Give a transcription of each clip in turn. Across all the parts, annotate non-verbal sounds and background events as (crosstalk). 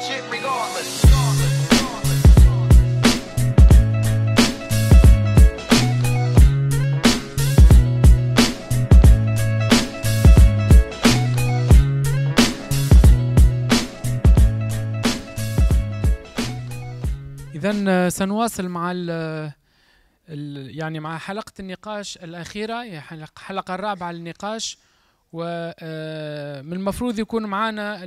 that regardless. إذا آه، سنواصل مع آه، ال يعني مع حلقة النقاش الأخيرة هي الحلقة الرابعة للنقاش ومن آه، المفروض يكون معنا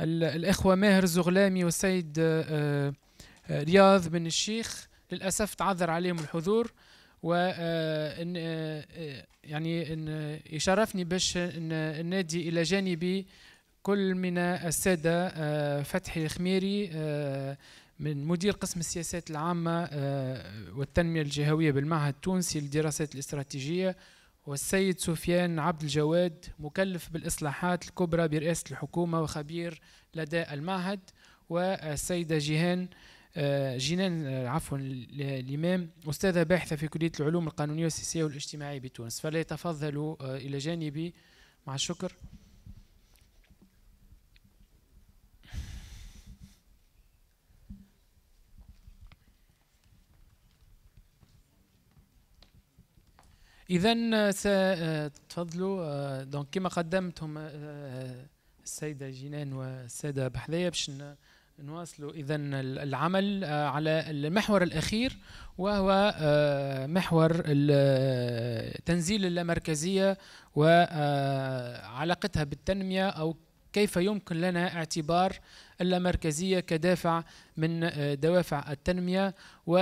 الإخوة ماهر زغلامي والسيد آه، آه، رياض بن الشيخ للأسف تعذر عليهم الحضور و آه، يعني إن يشرفني باش النادي إلى جانبي كل من السادة فتحي الخميري من مدير قسم السياسات العامة والتنمية الجهوية بالمعهد التونسي للدراسات الاستراتيجية والسيد سفيان عبد الجواد مكلف بالإصلاحات الكبرى برئاسة الحكومة وخبير لدى المعهد والسيدة جيهان آه، جنان آه، عفوا الإمام أستاذة باحثة في كلية العلوم القانونية والسياسية والاجتماعية بتونس فليتفضلوا آه، إلى جانبي مع الشكر اذا آه، آه، تفضلوا دونك آه، كما قدمتهم السيده جنان والساده بحذايا باش نواصلوا اذا العمل على المحور الاخير وهو محور تنزيل اللامركزيه وعلاقتها بالتنميه او كيف يمكن لنا اعتبار اللامركزيه كدافع من دوافع التنميه و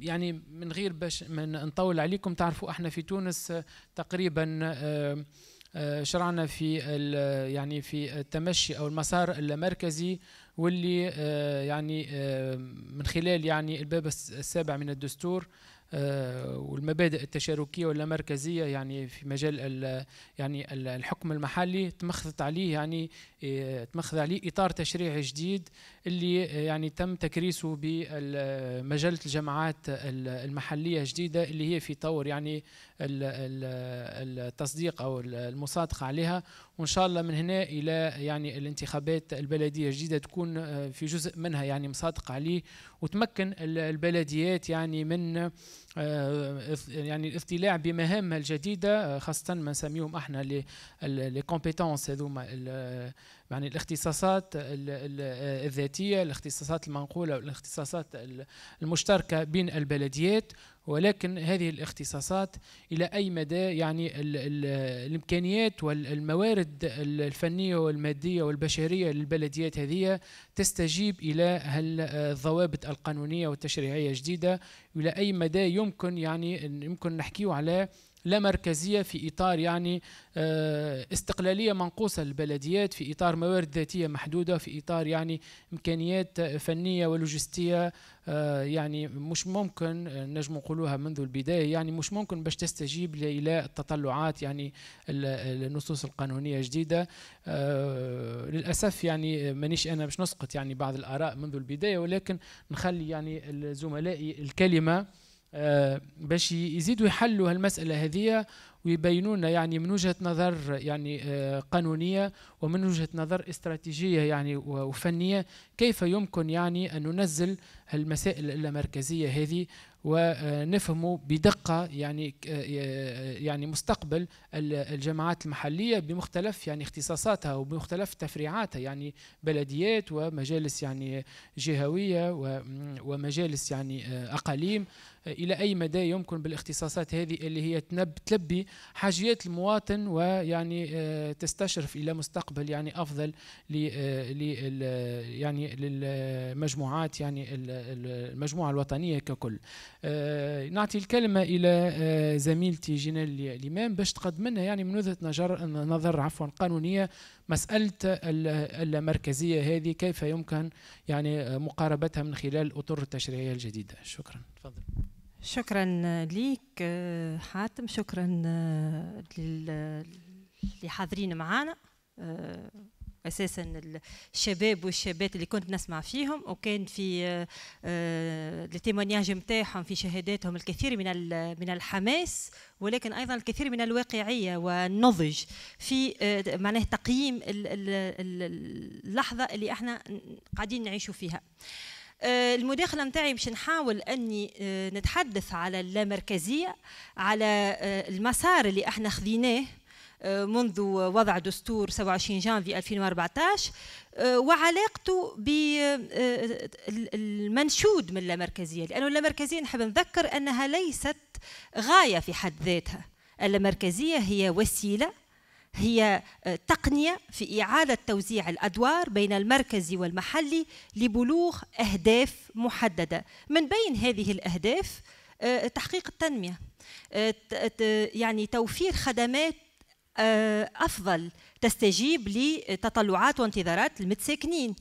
يعني من غير باش من نطول عليكم تعرفوا احنا في تونس تقريبا آه، آه، شرعنا في يعني في التمشي او المسار المركزي واللي آه، يعني من خلال يعني الباب السابع من الدستور والمبادئ التشاركية واللامركزيه يعني في مجال يعني الحكم المحلي تمخضت عليه يعني تمخذ عليه اطار تشريعي جديد اللي آه، يعني تم تكريسه بمجله الجماعات المحليه الجديده اللي هي في طور يعني التصديق او المصادقه عليها وان شاء الله من هنا الى يعني الانتخابات البلديه الجديده تكون آه، في جزء منها يعني مصادقه عليه وتمكن البلديات يعني من آه، يعني الاضطلاع بمهامها الجديده آه، خاصه ما نسميهم احنا لي كومبيتونس هذوما آه، يعني الاختصاصات الذاتيه الاختصاصات المنقوله والاختصاصات المشتركه بين البلديات ولكن هذه الاختصاصات إلى أي مدى يعني الـ الـ الإمكانيات والموارد الفنية والمادية والبشرية للبلديات هذه تستجيب إلى الضوابط القانونية والتشريعية الجديدة إلى أي مدى يمكن يعني يمكن نحكيه على لا مركزية في إطار يعني آه، استقلالية منقوصة للبلديات في إطار موارد ذاتية محدودة في إطار يعني إمكانيات فنية ولوجستية آه، يعني مش ممكن آه، نجم نقولوها منذ البداية يعني مش ممكن باش تستجيب إلى التطلعات يعني النصوص القانونية الجديدة للأسف يعني مانيش أنا باش نسقط يعني بعض الآراء منذ البداية ولكن نخلي يعني زملائي الكلمة آه، باش يزيدوا يحلوا هالمسألة هذه ويبينون يعني من وجهة نظر يعني آه، قانونية ومن وجهة نظر استراتيجية يعني وفنية كيف يمكن يعني أن ننزل المسائل اللامركزية هذه ونفهموا آه، بدقة يعني يعني مستقبل الجماعات المحلية بمختلف يعني اختصاصاتها وبمختلف تفريعاتها يعني بلديات ومجالس يعني جهوية ومجالس يعني أقاليم الى اي مدى يمكن بالاختصاصات هذه اللي هي تنب تلبي حاجيات المواطن ويعني آه، تستشرف الى مستقبل يعني افضل ل آه، يعني للمجموعات يعني المجموعه الوطنيه ككل. آه، نعطي الكلمه الى زميلتي جنال الامام باش تقدم لنا يعني من وجهه نظر نظر عفوا قانونيه مساله اللامركزيه هذه كيف يمكن يعني مقاربتها من خلال الاطر التشريعيه الجديده شكرا تفضل شكرا ليك حاتم شكرا آه، آه، اللي حاضرين معانا آه، اساسا الشباب والشابات اللي كنت نسمع فيهم وكان في التيمونياج نتاعهم في شهاداتهم الكثير من من الحماس ولكن ايضا الكثير من الواقعيه والنضج في معناه تقييم اللحظه اللي احنا قاعدين نعيشوا فيها. آه، المداخله نتاعي باش نحاول اني آه، نتحدث على اللامركزيه على آه، المسار اللي احنا خذيناه منذ وضع دستور 27 جانفي 2014 وعلاقته بالمنشود من اللامركزيه لانه اللامركزيه نحب نذكر انها ليست غايه في حد ذاتها اللامركزيه هي وسيله هي آه، تقنية في إعادة توزيع الأدوار بين المركزي والمحلي لبلوغ أهداف محددة من بين هذه الأهداف آه، تحقيق التنمية آه، يعني توفير خدمات افضل تستجيب لتطلعات وانتظارات المتساكنين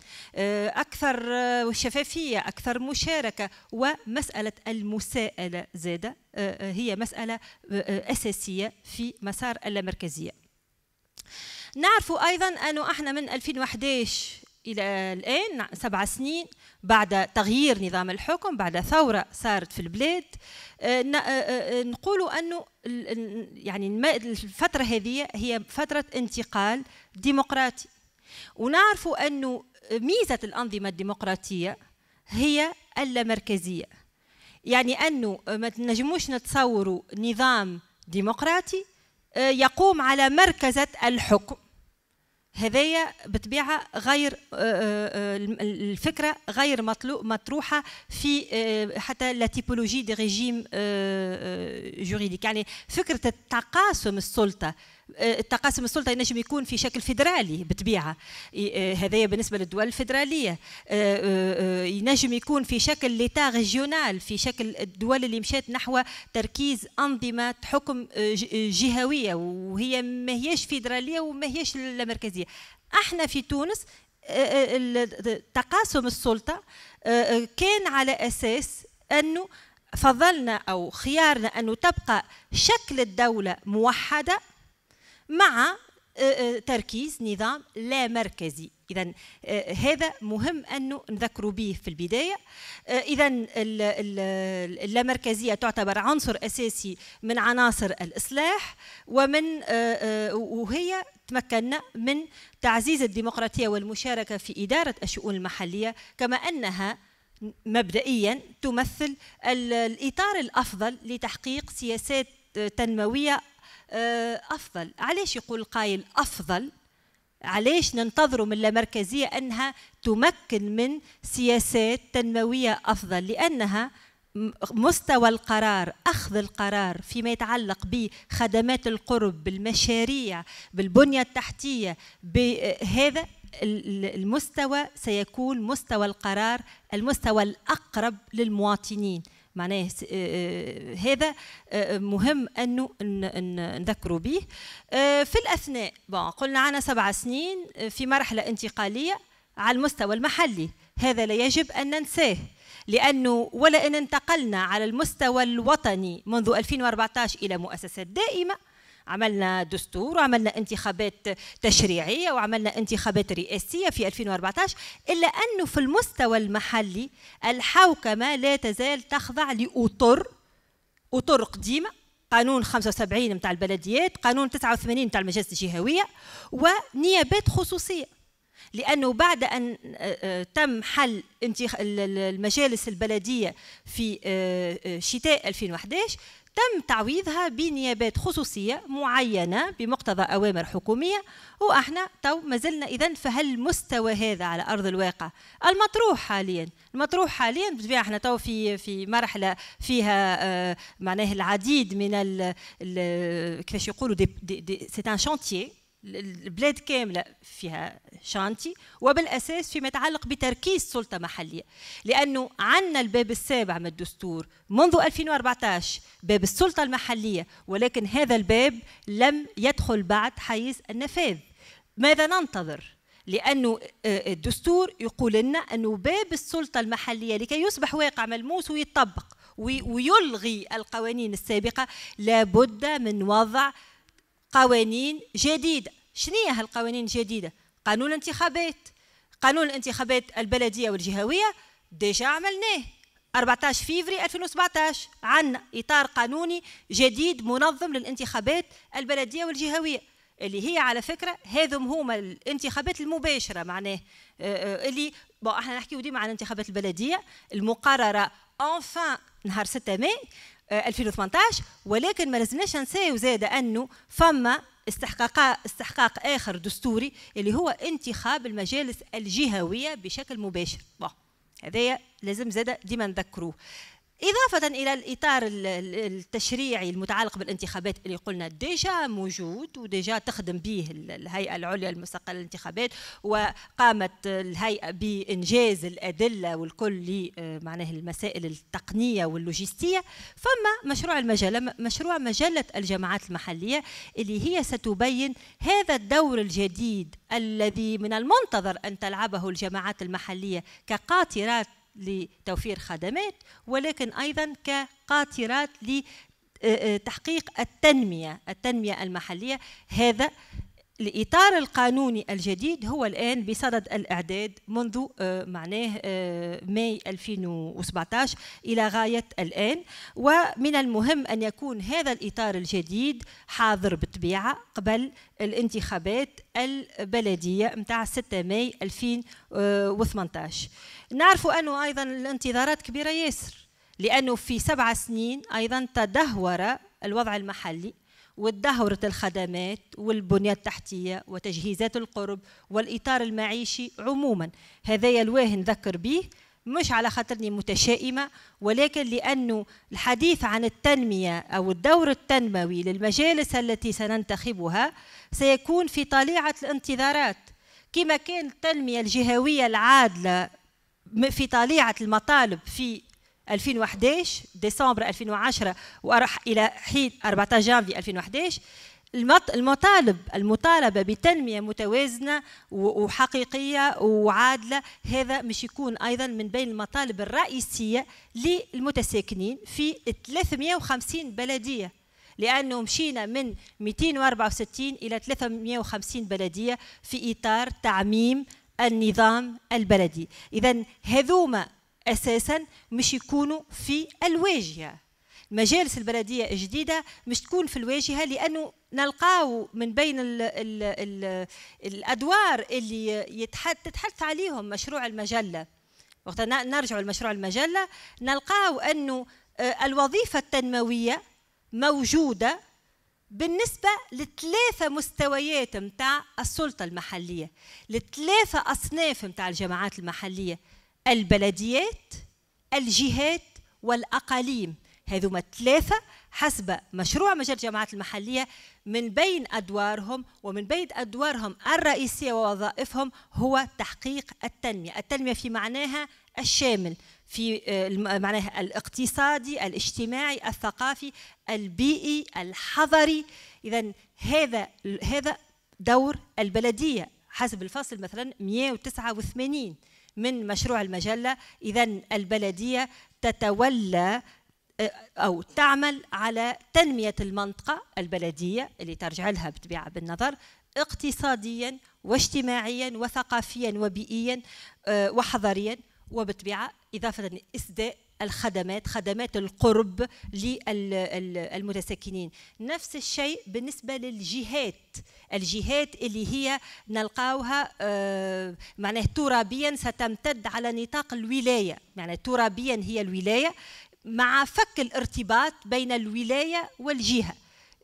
اكثر شفافيه اكثر مشاركه ومساله المساءله زاده هي مساله اساسيه في مسار اللامركزيه نعرفوا أيضا أنه احنا من 2011 إلى الآن سبع سنين بعد تغيير نظام الحكم بعد ثورة صارت في البلاد آه، آه، آه، نقولوا أنه يعني الفترة هذه هي فترة انتقال ديمقراطي ونعرفوا أنه ميزة الأنظمة الديمقراطية هي اللامركزية يعني أنه ما نجموش نتصوروا نظام ديمقراطي يقوم على مركزة الحكم هذايا بطبيعه غير آه، آه، آه، الفكره غير مطروحه في حتى لا تيبولوجي دي ريجيم جوريديك يعني فكره تقاسم السلطه آه، التقاسم السلطه ينجم يكون في شكل فيدرالي بالطبيعه آه، هذايا بالنسبه للدول الفيدراليه آه، ينجم يكون في شكل ليتا ريجيونال في شكل الدول اللي مشات نحو تركيز انظمه حكم جهويه وهي ما هيش فيدراليه وما هيش المركزيه احنا في تونس تقاسم السلطه كان على اساس انه فضلنا او خيارنا انه تبقى شكل الدوله موحده مع آه، آه، تركيز نظام لا مركزي إذا آه، هذا مهم أنه نذكر به في البداية إذا اللامركزية تعتبر عنصر أساسي من عناصر الإصلاح ومن وهي تمكنا من تعزيز الديمقراطية والمشاركة في إدارة الشؤون المحلية كما أنها مبدئيا تمثل الإطار الأفضل لتحقيق سياسات تنموية آه، أفضل علاش يقول القائل أفضل علاش ننتظروا من اللامركزية أنها تمكن من سياسات تنموية أفضل لأنها مستوى القرار أخذ القرار فيما يتعلق بخدمات القرب بالمشاريع بالبنية التحتية بهذا المستوى سيكون مستوى القرار المستوى الأقرب للمواطنين معناه آه، آه، هذا آه، مهم أنه نذكروا به في الأثناء قلنا عنا سبع سنين في مرحلة انتقالية على المستوى المحلي هذا لا يجب أن ننساه لأنه ولئن انتقلنا على المستوى الوطني منذ 2014 إلى مؤسسات دائمة عملنا دستور وعملنا انتخابات تشريعيه وعملنا انتخابات رئاسيه في 2014 الا انه في المستوى المحلي الحوكمه لا تزال تخضع لاطر اطر قديمه قانون 75 متاع البلديات قانون 89 متاع المجالس الجهويه ونيابات خصوصيه لانه بعد ان آه، آه، تم حل المجالس البلديه في آه، شتاء 2011 تم تعويضها بنيابات خصوصية معينة بمقتضى أوامر حكومية وإحنا تو مازلنا إذا في هالمستوى هذا على أرض الواقع المطروح حاليا المطروح حاليا بالطبيعة احنا تو في في مرحلة فيها آه، معناه العديد من كيفاش يقولوا سيت ان شونتيي البلاد كامله فيها شانتي وبالاساس فيما يتعلق بتركيز سلطه محليه لانه عندنا الباب السابع من الدستور منذ 2014 باب السلطه المحليه ولكن هذا الباب لم يدخل بعد حيز النفاذ ماذا ننتظر لانه آه، الدستور يقول لنا انه باب السلطه المحليه لكي يصبح واقع ملموس ويطبق ويلغي القوانين السابقه لابد من وضع قوانين جديدة شنية هالقوانين الجديدة قانون الانتخابات قانون الانتخابات البلدية والجهوية ديجا عملناه 14 فيفري 2017 عن إطار قانوني جديد منظم للانتخابات البلدية والجهوية اللي هي على فكرة هذم هما الانتخابات المباشرة معناه آه، آه، اللي بون احنا نحكيو ديما عن الانتخابات البلدية المقررة اونفان نهار 6 ماي 2018 آه، ولكن ما لازمناش ننساو زاد انه فما استحقاق استحقاق اخر دستوري اللي هو انتخاب المجالس الجهويه بشكل مباشر هذايا لازم زاد ديما نذكروه إضافة إلى الإطار التشريعي المتعلق بالانتخابات اللي قلنا ديجا موجود وديجا تخدم به الهيئة العليا المستقلة للانتخابات وقامت الهيئة بإنجاز الأدلة والكل آه، معناه المسائل التقنية واللوجستية فما مشروع المجلة مشروع مجلة الجماعات المحلية اللي هي ستبين هذا الدور الجديد الذي من المنتظر أن تلعبه الجماعات المحلية كقاطرات لتوفير خدمات ولكن أيضا كقاطرات لتحقيق التنمية التنمية المحلية هذا الإطار القانوني الجديد هو الآن بصدد الإعداد منذ آه، معناه آه، ماي 2017 إلى غاية الآن ومن المهم أن يكون هذا الإطار الجديد حاضر بالطبيعة قبل الانتخابات البلدية متاع 6 ماي 2018 نعرف أنه أيضا الانتظارات كبيرة ياسر لأنه في سبع سنين أيضا تدهور الوضع المحلي والدهورة الخدمات والبنية التحتية وتجهيزات القرب والإطار المعيشي عموما هذايا الواه نذكر به مش على خاطرني متشائمة ولكن لأنه الحديث عن التنمية أو الدور التنموي للمجالس التي سننتخبها سيكون في طليعة الانتظارات كما كان التنمية الجهوية العادلة في طليعة المطالب في 2011 ديسمبر 2010 وأرح إلى حين 14 جانفي 2011 المطالب المطالبه بتنميه متوازنه وحقيقيه وعادله هذا مش يكون ايضا من بين المطالب الرئيسيه للمتساكنين في 350 بلديه لانه مشينا من 264 الى 350 بلديه في اطار تعميم النظام البلدي اذا هذوما اساسا مش يكونوا في الواجهه المجالس البلديه الجديده مش تكون في الواجهه لانه نلقاو من بين ال ال ال الادوار اللي يتحدث عليهم مشروع المجله وقت نرجع لمشروع المجله نلقاو انه آه، الوظيفه التنمويه موجوده بالنسبه لثلاثه مستويات متاع السلطه المحليه لثلاثه اصناف متاع الجماعات المحليه البلديات الجهات والأقاليم هذوما ثلاثة حسب مشروع مجال الجامعات المحلية من بين أدوارهم ومن بين أدوارهم الرئيسية ووظائفهم هو تحقيق التنمية التنمية في معناها الشامل في آه، معناها الاقتصادي الاجتماعي الثقافي البيئي الحضري إذا هذا هذا دور البلدية حسب الفصل مثلا 189 من مشروع المجلة إذا البلدية تتولى آه، أو تعمل على تنمية المنطقة البلدية اللي ترجع لها بتبيعة بالنظر اقتصاديا واجتماعيا وثقافيا وبيئيا آه، وحضريا وبالطبيعة إضافة إسداء الخدمات خدمات القرب للمتسكنين نفس الشيء بالنسبة للجهات الجهات اللي هي نلقاوها آه، معناه ترابيا ستمتد على نطاق الولاية يعني ترابيا هي الولاية مع فك الارتباط بين الولاية والجهة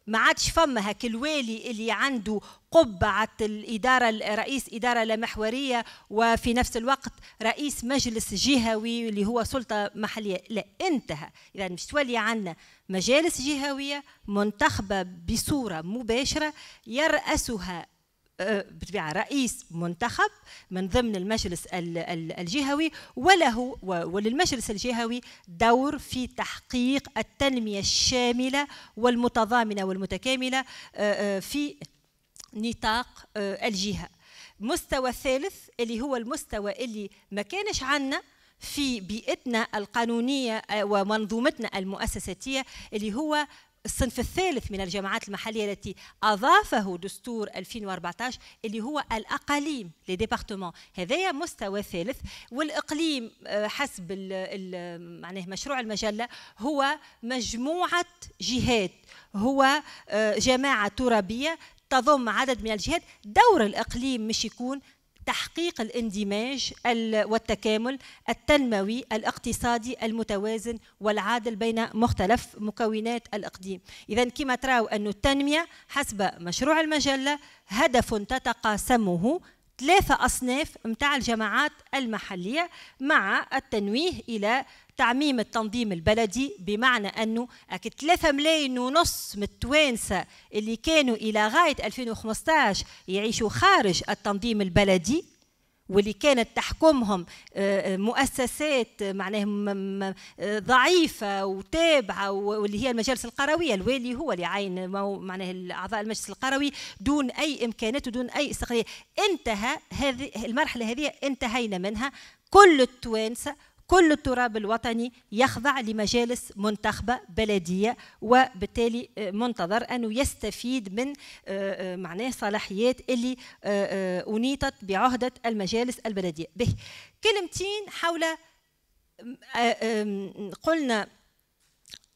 ما عادش فما هاك الوالي اللي عنده قبعة الإدارة رئيس إدارة لمحورية وفي نفس الوقت رئيس مجلس جهوي اللي هو سلطة محلية لا انتهى إذا مش تولي عندنا مجالس جهوية منتخبة بصورة مباشرة يرأسها بطبيعه رئيس منتخب من ضمن المجلس الجهوي وله وللمجلس الجهوي دور في تحقيق التنميه الشامله والمتضامنه والمتكامله آه، آه، في نطاق آه، الجهه. مستوى الثالث اللي هو المستوى اللي ما كانش عنا في بيئتنا القانونية ومنظومتنا المؤسساتية اللي هو الصنف الثالث من الجماعات المحلية التي أضافه دستور 2014 اللي هو الأقاليم لي ديبارتمون هذايا مستوى ثالث والإقليم آه، حسب معناه مشروع المجلة هو مجموعة جهات هو آه، جماعة ترابية تضم عدد من الجهات دور الإقليم مش يكون تحقيق الاندماج والتكامل التنموي الاقتصادي المتوازن والعادل بين مختلف مكونات الاقديم إذا كما تراو أن التنمية حسب مشروع المجلة هدف تتقاسمه ثلاثة أصناف متاع الجماعات المحلية مع التنويه إلى تعميم التنظيم البلدي بمعنى أنه ثلاثة ملايين ونص من التوانسة اللي كانوا إلى غاية 2015 يعيشوا خارج التنظيم البلدي واللي كانت تحكمهم آه، آه، مؤسسات معناها آه، ضعيفه وتابعه واللي هي المجالس القرويه الوالي هو اللي عين معناها اعضاء المجلس القروي دون اي امكانات ودون اي استقلاليه انتهى هذه المرحله هذه انتهينا منها كل التوانسه كل التراب الوطني يخضع لمجالس منتخبة بلدية وبالتالي آه، منتظر أنه يستفيد من آه، آه، معناه صلاحيات اللي أنيطت بعهدة المجالس البلدية به كلمتين حول قلنا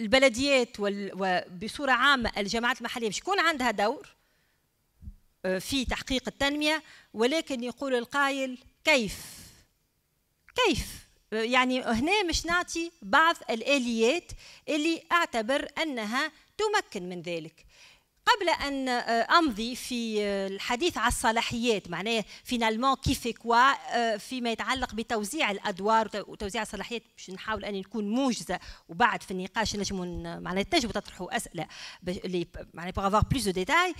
البلديات وبصورة عامة الجماعات المحلية مش يكون عندها دور في تحقيق التنمية ولكن يقول القائل كيف كيف يعني هنا مش نعطي بعض الآليات اللي أعتبر أنها تمكن من ذلك قبل ان آه، امضي في آه، الحديث على الصلاحيات معناه فينالمون كيف كوا فيما يتعلق بتوزيع الادوار وتوزيع الصلاحيات باش نحاول اني نكون موجزه وبعد في النقاش نجموا معناه تنجموا تطرحوا اسئله معناه بوغ افوار بلوس دو ديتاي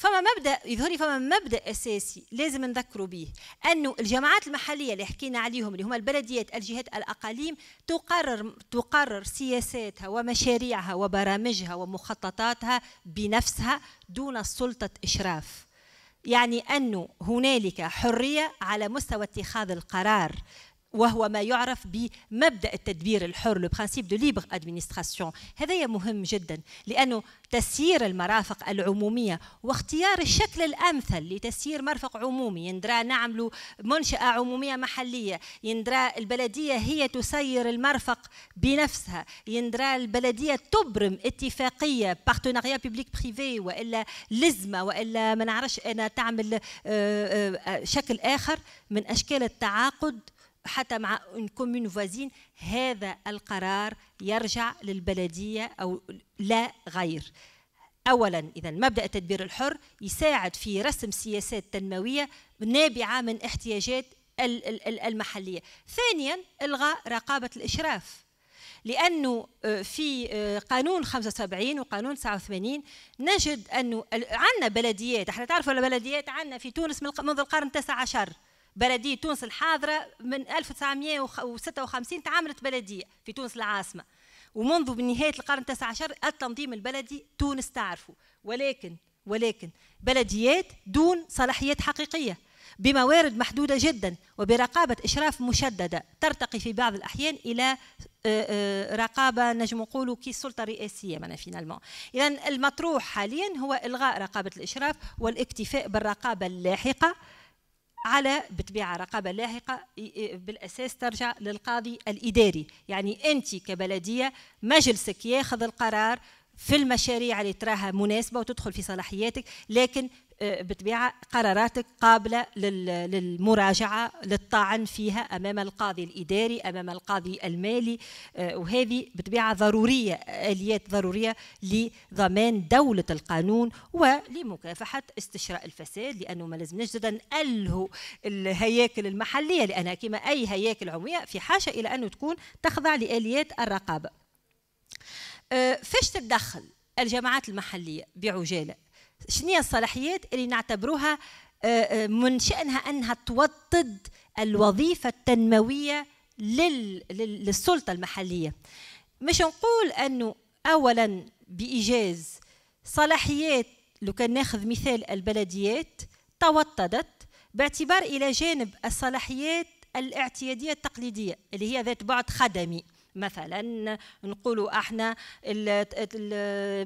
فما مبدا يظهر فما مبدا اساسي لازم نذكروا به انه الجماعات المحليه اللي حكينا عليهم اللي هما البلديات الجهات الاقاليم تقرر تقرر سياساتها ومشاريعها وبرامجها ومخططاتها بنفسها دون سلطه اشراف يعني انه هنالك حريه على مستوى اتخاذ القرار وهو ما يعرف بمبدا التدبير الحر لو برانسيب دو ليبر ادمينستراسيون هذا مهم جدا لانه تسيير المرافق العموميه واختيار الشكل الامثل لتسيير مرفق عمومي يندرى نعملوا منشاه عموميه محليه يندرى البلديه هي تسير المرفق بنفسها يندرى البلديه تبرم اتفاقيه بارتناريا بيبليك بريفي والا لزمه والا ما نعرفش انا تعمل آه، آه، آه، شكل اخر من اشكال التعاقد حتى مع كومون فوازين هذا القرار يرجع للبلديه او لا غير اولا اذا مبدا التدبير الحر يساعد في رسم سياسات تنمويه نابعه من احتياجات المحليه ثانيا الغاء رقابه الاشراف لانه آه، في آه، قانون 75 وقانون 89 نجد انه عندنا بلديات احنا تعرفوا البلديات عندنا في تونس منذ القرن 19 بلديه تونس الحاضره من 1956 تعاملت بلديه في تونس العاصمه ومنذ نهايه القرن التاسع عشر التنظيم البلدي تونس تعرفه ولكن ولكن بلديات دون صلاحيات حقيقيه بموارد محدوده جدا وبرقابه اشراف مشدده ترتقي في بعض الاحيان الى آه، آه، رقابه نجم نقولوا كي سلطه رئاسيه معنا فينالمون اذا المطروح حاليا هو الغاء رقابه الاشراف والاكتفاء بالرقابه اللاحقه على بتبيع رقابة لاحقة بالأساس ترجع للقاضي الإداري يعني أنت كبلدية مجلسك ياخذ القرار في المشاريع اللي تراها مناسبة وتدخل في صلاحياتك لكن بطبيعة قراراتك قابلة للمراجعة للطعن فيها أمام القاضي الإداري أمام القاضي المالي آه، وهذه بطبيعة ضرورية آليات ضرورية لضمان دولة القانون ولمكافحة استشراء الفساد لأنه ما لازمناش زاد نألهوا الهياكل المحلية لأنها كما أي هياكل عمومية في حاجة إلى أنه تكون تخضع لآليات الرقابة آه، فاش تتدخل الجماعات المحلية بعجالة شنو الصلاحيات اللي نعتبروها آه، آه، من شأنها أنها توطد الوظيفة التنموية للسلطة المحلية مش نقول أنه أولا بإيجاز صلاحيات لو كان ناخذ مثال البلديات توطدت باعتبار إلى جانب الصلاحيات الاعتيادية التقليدية اللي هي ذات بعد خدمي مثلا نقولوا احنا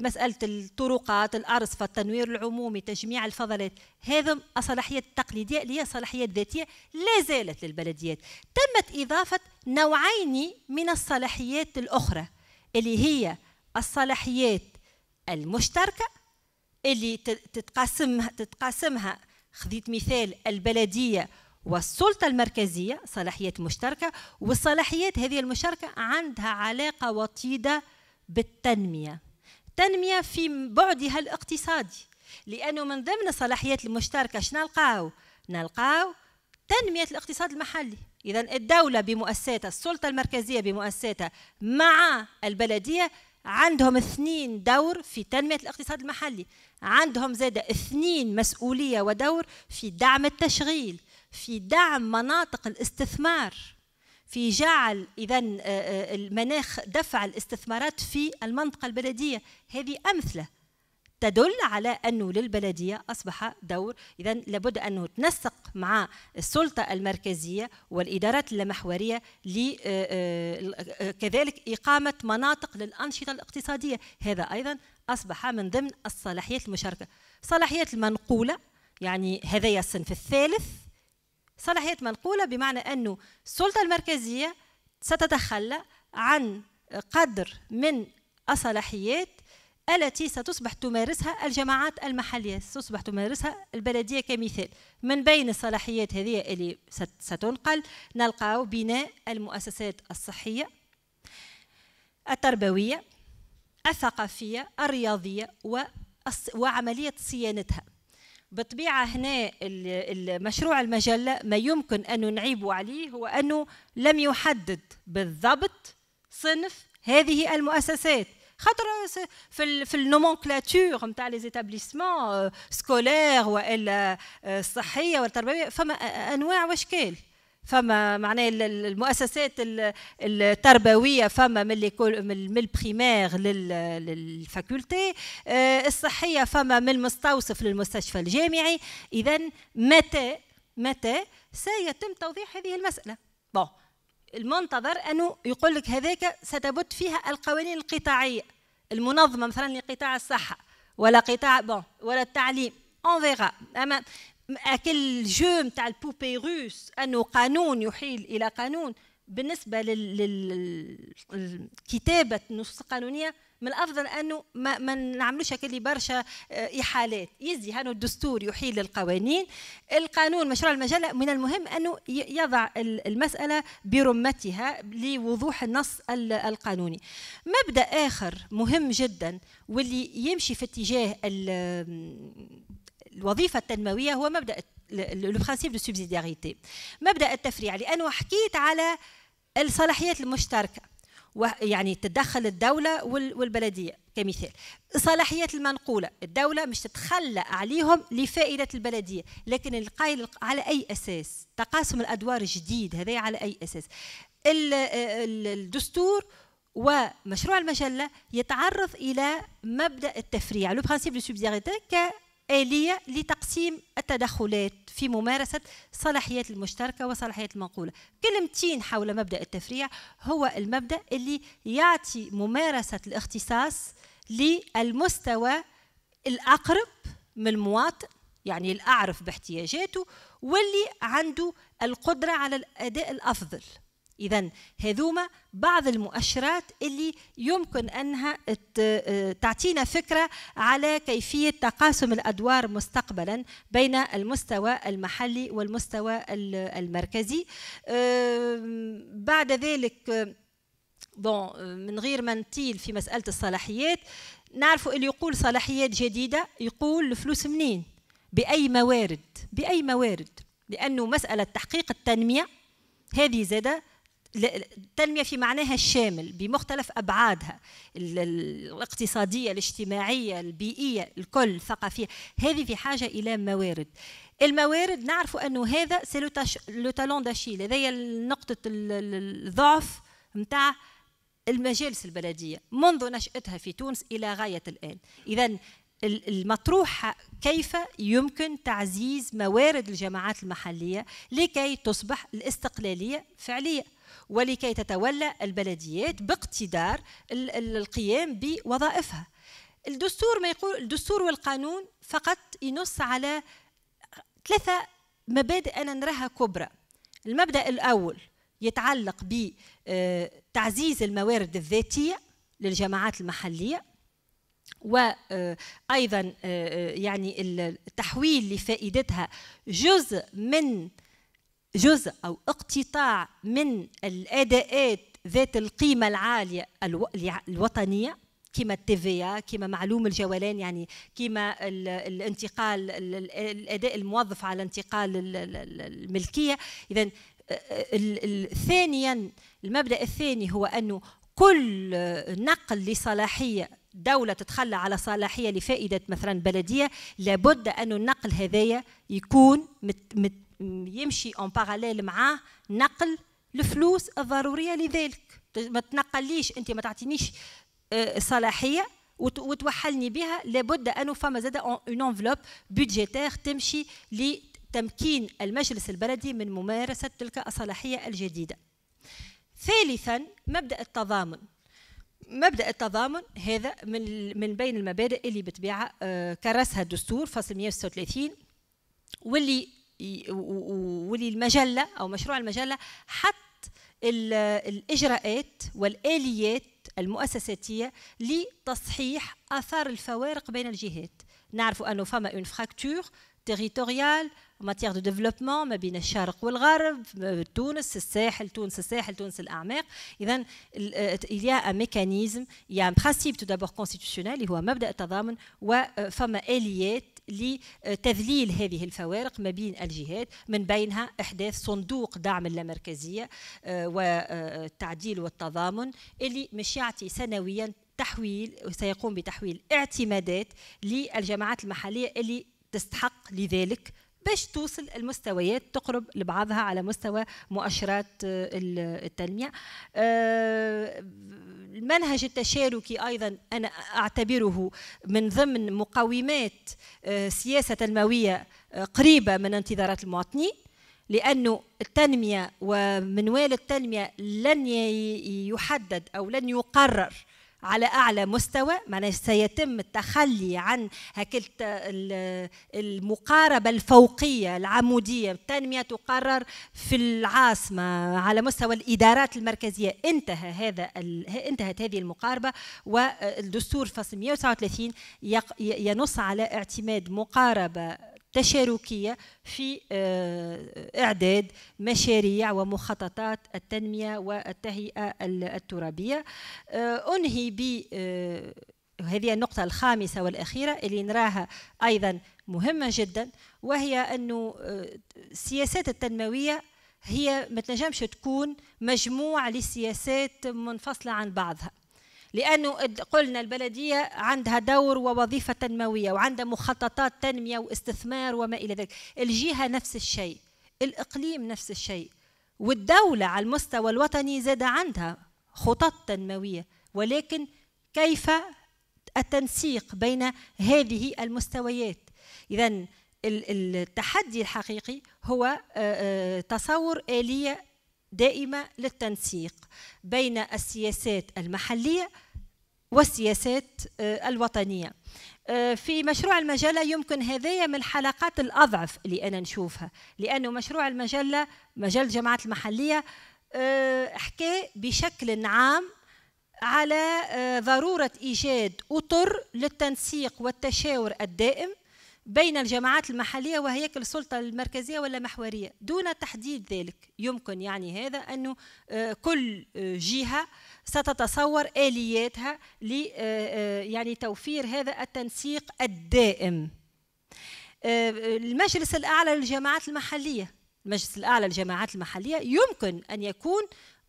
مساله الطرقات الارصفه التنوير العمومي تجميع الفضلات هذا الصلاحيات التقليديه اللي هي صلاحيات ذاتيه لا زالت للبلديات تمت اضافه نوعين من الصلاحيات الاخرى اللي هي الصلاحيات المشتركه اللي تتقاسمها تتقاسمها خذيت مثال البلديه والسلطة المركزية صلاحيات مشتركة والصلاحيات هذه المشتركة عندها علاقة وطيدة بالتنمية التنمية في بعدها الاقتصادي لأنه من ضمن الصلاحيات المشتركة شنو نلقاو؟ نلقاو تنمية الاقتصاد المحلي إذا الدولة بمؤسساتها السلطة المركزية بمؤسساتها مع البلدية عندهم اثنين دور في تنمية الاقتصاد المحلي عندهم زاد اثنين مسؤولية ودور في دعم التشغيل في دعم مناطق الاستثمار في جعل اذا آه، آه، المناخ دفع الاستثمارات في المنطقه البلديه هذه امثله تدل على انه للبلديه اصبح دور اذا لابد انه تنسق مع السلطه المركزيه والادارات اللامحوريه آه، كذلك اقامه مناطق للانشطه الاقتصاديه هذا ايضا اصبح من ضمن الصلاحيات المشاركه صلاحيات المنقوله يعني هذايا الصنف الثالث صلاحيات منقولة بمعنى أنه السلطة المركزية ستتخلى عن قدر من الصلاحيات التي ستصبح تمارسها الجماعات المحلية ستصبح تمارسها البلدية كمثال من بين الصلاحيات هذه اللي ستنقل نلقاو بناء المؤسسات الصحية التربوية الثقافية الرياضية وعملية صيانتها بالطبيعة هنا المشروع المجلة ما يمكن أن نعيب عليه هو أنه لم يحدد بالضبط صنف هذه المؤسسات خاطر في في النومونكلاتور نتاع لي زيتابليسمون سكولير والا euh, الصحيه والتربويه فما انواع واشكال فما معناه المؤسسات التربويه فما من من البريمير للفاكولتي آه، الصحيه فما من المستوصف للمستشفى الجامعي اذا متى متى سيتم توضيح هذه المساله بون المنتظر انه يقول لك هذاك ستبت فيها القوانين القطاعيه المنظمه مثلا لقطاع الصحه ولا قطاع بون ولا التعليم اون فيغا اما اكل جو نتاع البوبي روس انه قانون يحيل الى قانون بالنسبه للكتابه النصوص القانونيه من الافضل انه ما, ما نعملوش هكا برشا آه، احالات يزي هانو الدستور يحيل القوانين القانون مشروع المجله من المهم انه يضع المساله برمتها لوضوح النص القانوني مبدا اخر مهم جدا واللي يمشي في اتجاه الوظيفه التنمويه هو مبدا لو برانسيب دو سوبسيدياريتي مبدا التفريع لانه حكيت على الصلاحيات المشتركه يعني تتدخل الدوله والبلديه كمثال الصلاحيات المنقوله الدوله مش تتخلى عليهم لفائده البلديه لكن القايل على اي اساس تقاسم الادوار الجديد هذا على اي اساس الدستور ومشروع المجله يتعرض الى مبدا التفريع لو برانسيب دو سوبسيدياريتي آلية لتقسيم التدخلات في ممارسة صلاحيات المشتركة وصلاحيات المنقولة كلمتين حول مبدأ التفريع هو المبدأ اللي يعطي ممارسة الاختصاص للمستوى الأقرب من المواطن يعني الأعرف باحتياجاته واللي عنده القدرة على الأداء الأفضل إذا هذوما بعض المؤشرات اللي يمكن أنها تعطينا فكرة على كيفية تقاسم الأدوار مستقبلا بين المستوى المحلي والمستوى المركزي بعد ذلك بون من غير ما نطيل في مسألة الصلاحيات نعرفوا اللي يقول صلاحيات جديدة يقول الفلوس منين بأي موارد بأي موارد لأنه مسألة تحقيق التنمية هذه زادة التنمية في معناها الشامل بمختلف أبعادها الاقتصادية الاجتماعية البيئية الكل الثقافية هذه في حاجة إلى موارد الموارد نعرف أنه هذا سي لو تالون داشيل هذايا نقطة الضعف متاع المجالس البلدية منذ نشأتها في تونس إلى غاية الآن إذا المطروح كيف يمكن تعزيز موارد الجماعات المحليه لكي تصبح الاستقلاليه فعليه ولكي تتولى البلديات باقتدار القيام بوظائفها الدستور ما يقول الدستور والقانون فقط ينص على ثلاثة مبادئ أنا نراها كبرى المبدأ الأول يتعلق بتعزيز آه، الموارد الذاتية للجماعات المحلية وأيضا آه، آه، يعني التحويل لفائدتها جزء من جزء أو اقتطاع من الأداءات ذات القيمة العالية الوطنية كما التيفيا كما معلوم الجولان يعني كما الانتقال الاداء الموظف على انتقال الملكيه اذا ثانيا المبدا الثاني هو انه كل نقل لصلاحيه دولة تتخلى على صلاحية لفائدة مثلا بلدية لابد أن النقل هذايا يكون مت مت يمشي اون باراليل معاه نقل الفلوس الضروريه لذلك ما تنقليش انت ما تعطينيش آه، صلاحيه وتوحلني بها لابد انه فما زاد اون انفلوب بودجيتير تمشي لتمكين المجلس البلدي من ممارسه تلك الصلاحيه الجديده. ثالثا مبدا التضامن. مبدا التضامن هذا من من بين المبادئ اللي بتبيعها آه، كرسها الدستور فصل 136 واللي ولي المجلة أو مشروع المجلة حط الإجراءات والآليات المؤسساتية لتصحيح آثار الفوارق بين الجهات نعرف أنه فما اون فراكتور تريتوريال ماتيغ دو ديفلوبمون ما بين الشرق والغرب تونس الساحل تونس الساحل تونس الأعماق إذا إليا ميكانيزم يا برانسيب تو دابور y اللي هو مبدأ التضامن وفما آليات لتذليل هذه الفوارق ما بين الجهات من بينها إحداث صندوق دعم اللامركزية آه، والتعديل والتضامن اللي مش يعطي سنويا تحويل سيقوم بتحويل اعتمادات للجماعات المحلية اللي تستحق لذلك باش توصل المستويات تقرب لبعضها على مستوى مؤشرات آه، التنمية آه، المنهج التشاركي أيضا أنا أعتبره من ضمن مقومات آه، سياسة تنموية آه، قريبة من انتظارات المواطنين لأنه التنمية ومنوال التنمية لن يحدد أو لن يقرر على اعلى مستوى معناه سيتم التخلي عن هكذا المقاربه الفوقيه العموديه التنميه تقرر في العاصمه على مستوى الادارات المركزيه انتهى هذا انتهت هذه المقاربه والدستور فصل 139 ينص على اعتماد مقاربه تشاركيه في آه، اعداد مشاريع ومخططات التنميه والتهيئه الترابيه آه، انهي ب آه، هذه النقطة الخامسة والأخيرة اللي نراها أيضا مهمة جدا وهي أنه السياسات التنموية هي ما تنجمش تكون مجموع لسياسات منفصلة عن بعضها لأنه قلنا البلدية عندها دور ووظيفة تنموية وعندها مخططات تنمية واستثمار وما إلى ذلك الجهة نفس الشيء الإقليم نفس الشيء والدولة على المستوى الوطني زاد عندها خطط تنموية ولكن كيف التنسيق بين هذه المستويات إذا التحدي الحقيقي هو آه، آه، تصور آلية دائمة للتنسيق بين السياسات المحلية والسياسات آه، الوطنية آه، في مشروع المجلة يمكن هذايا من الحلقات الأضعف اللي أنا نشوفها لأنه مشروع المجلة مجلة الجماعات المحلية آه، حكى بشكل عام على ضرورة إيجاد أطر للتنسيق والتشاور الدائم بين الجماعات المحلية وهياكل السلطة المركزية ولا محورية دون تحديد ذلك يمكن يعني هذا أنه كل جهة ستتصور آلياتها ل آه، آه، يعني توفير هذا التنسيق الدائم آه، المجلس الأعلى للجماعات المحلية المجلس الأعلى للجماعات المحلية يمكن أن يكون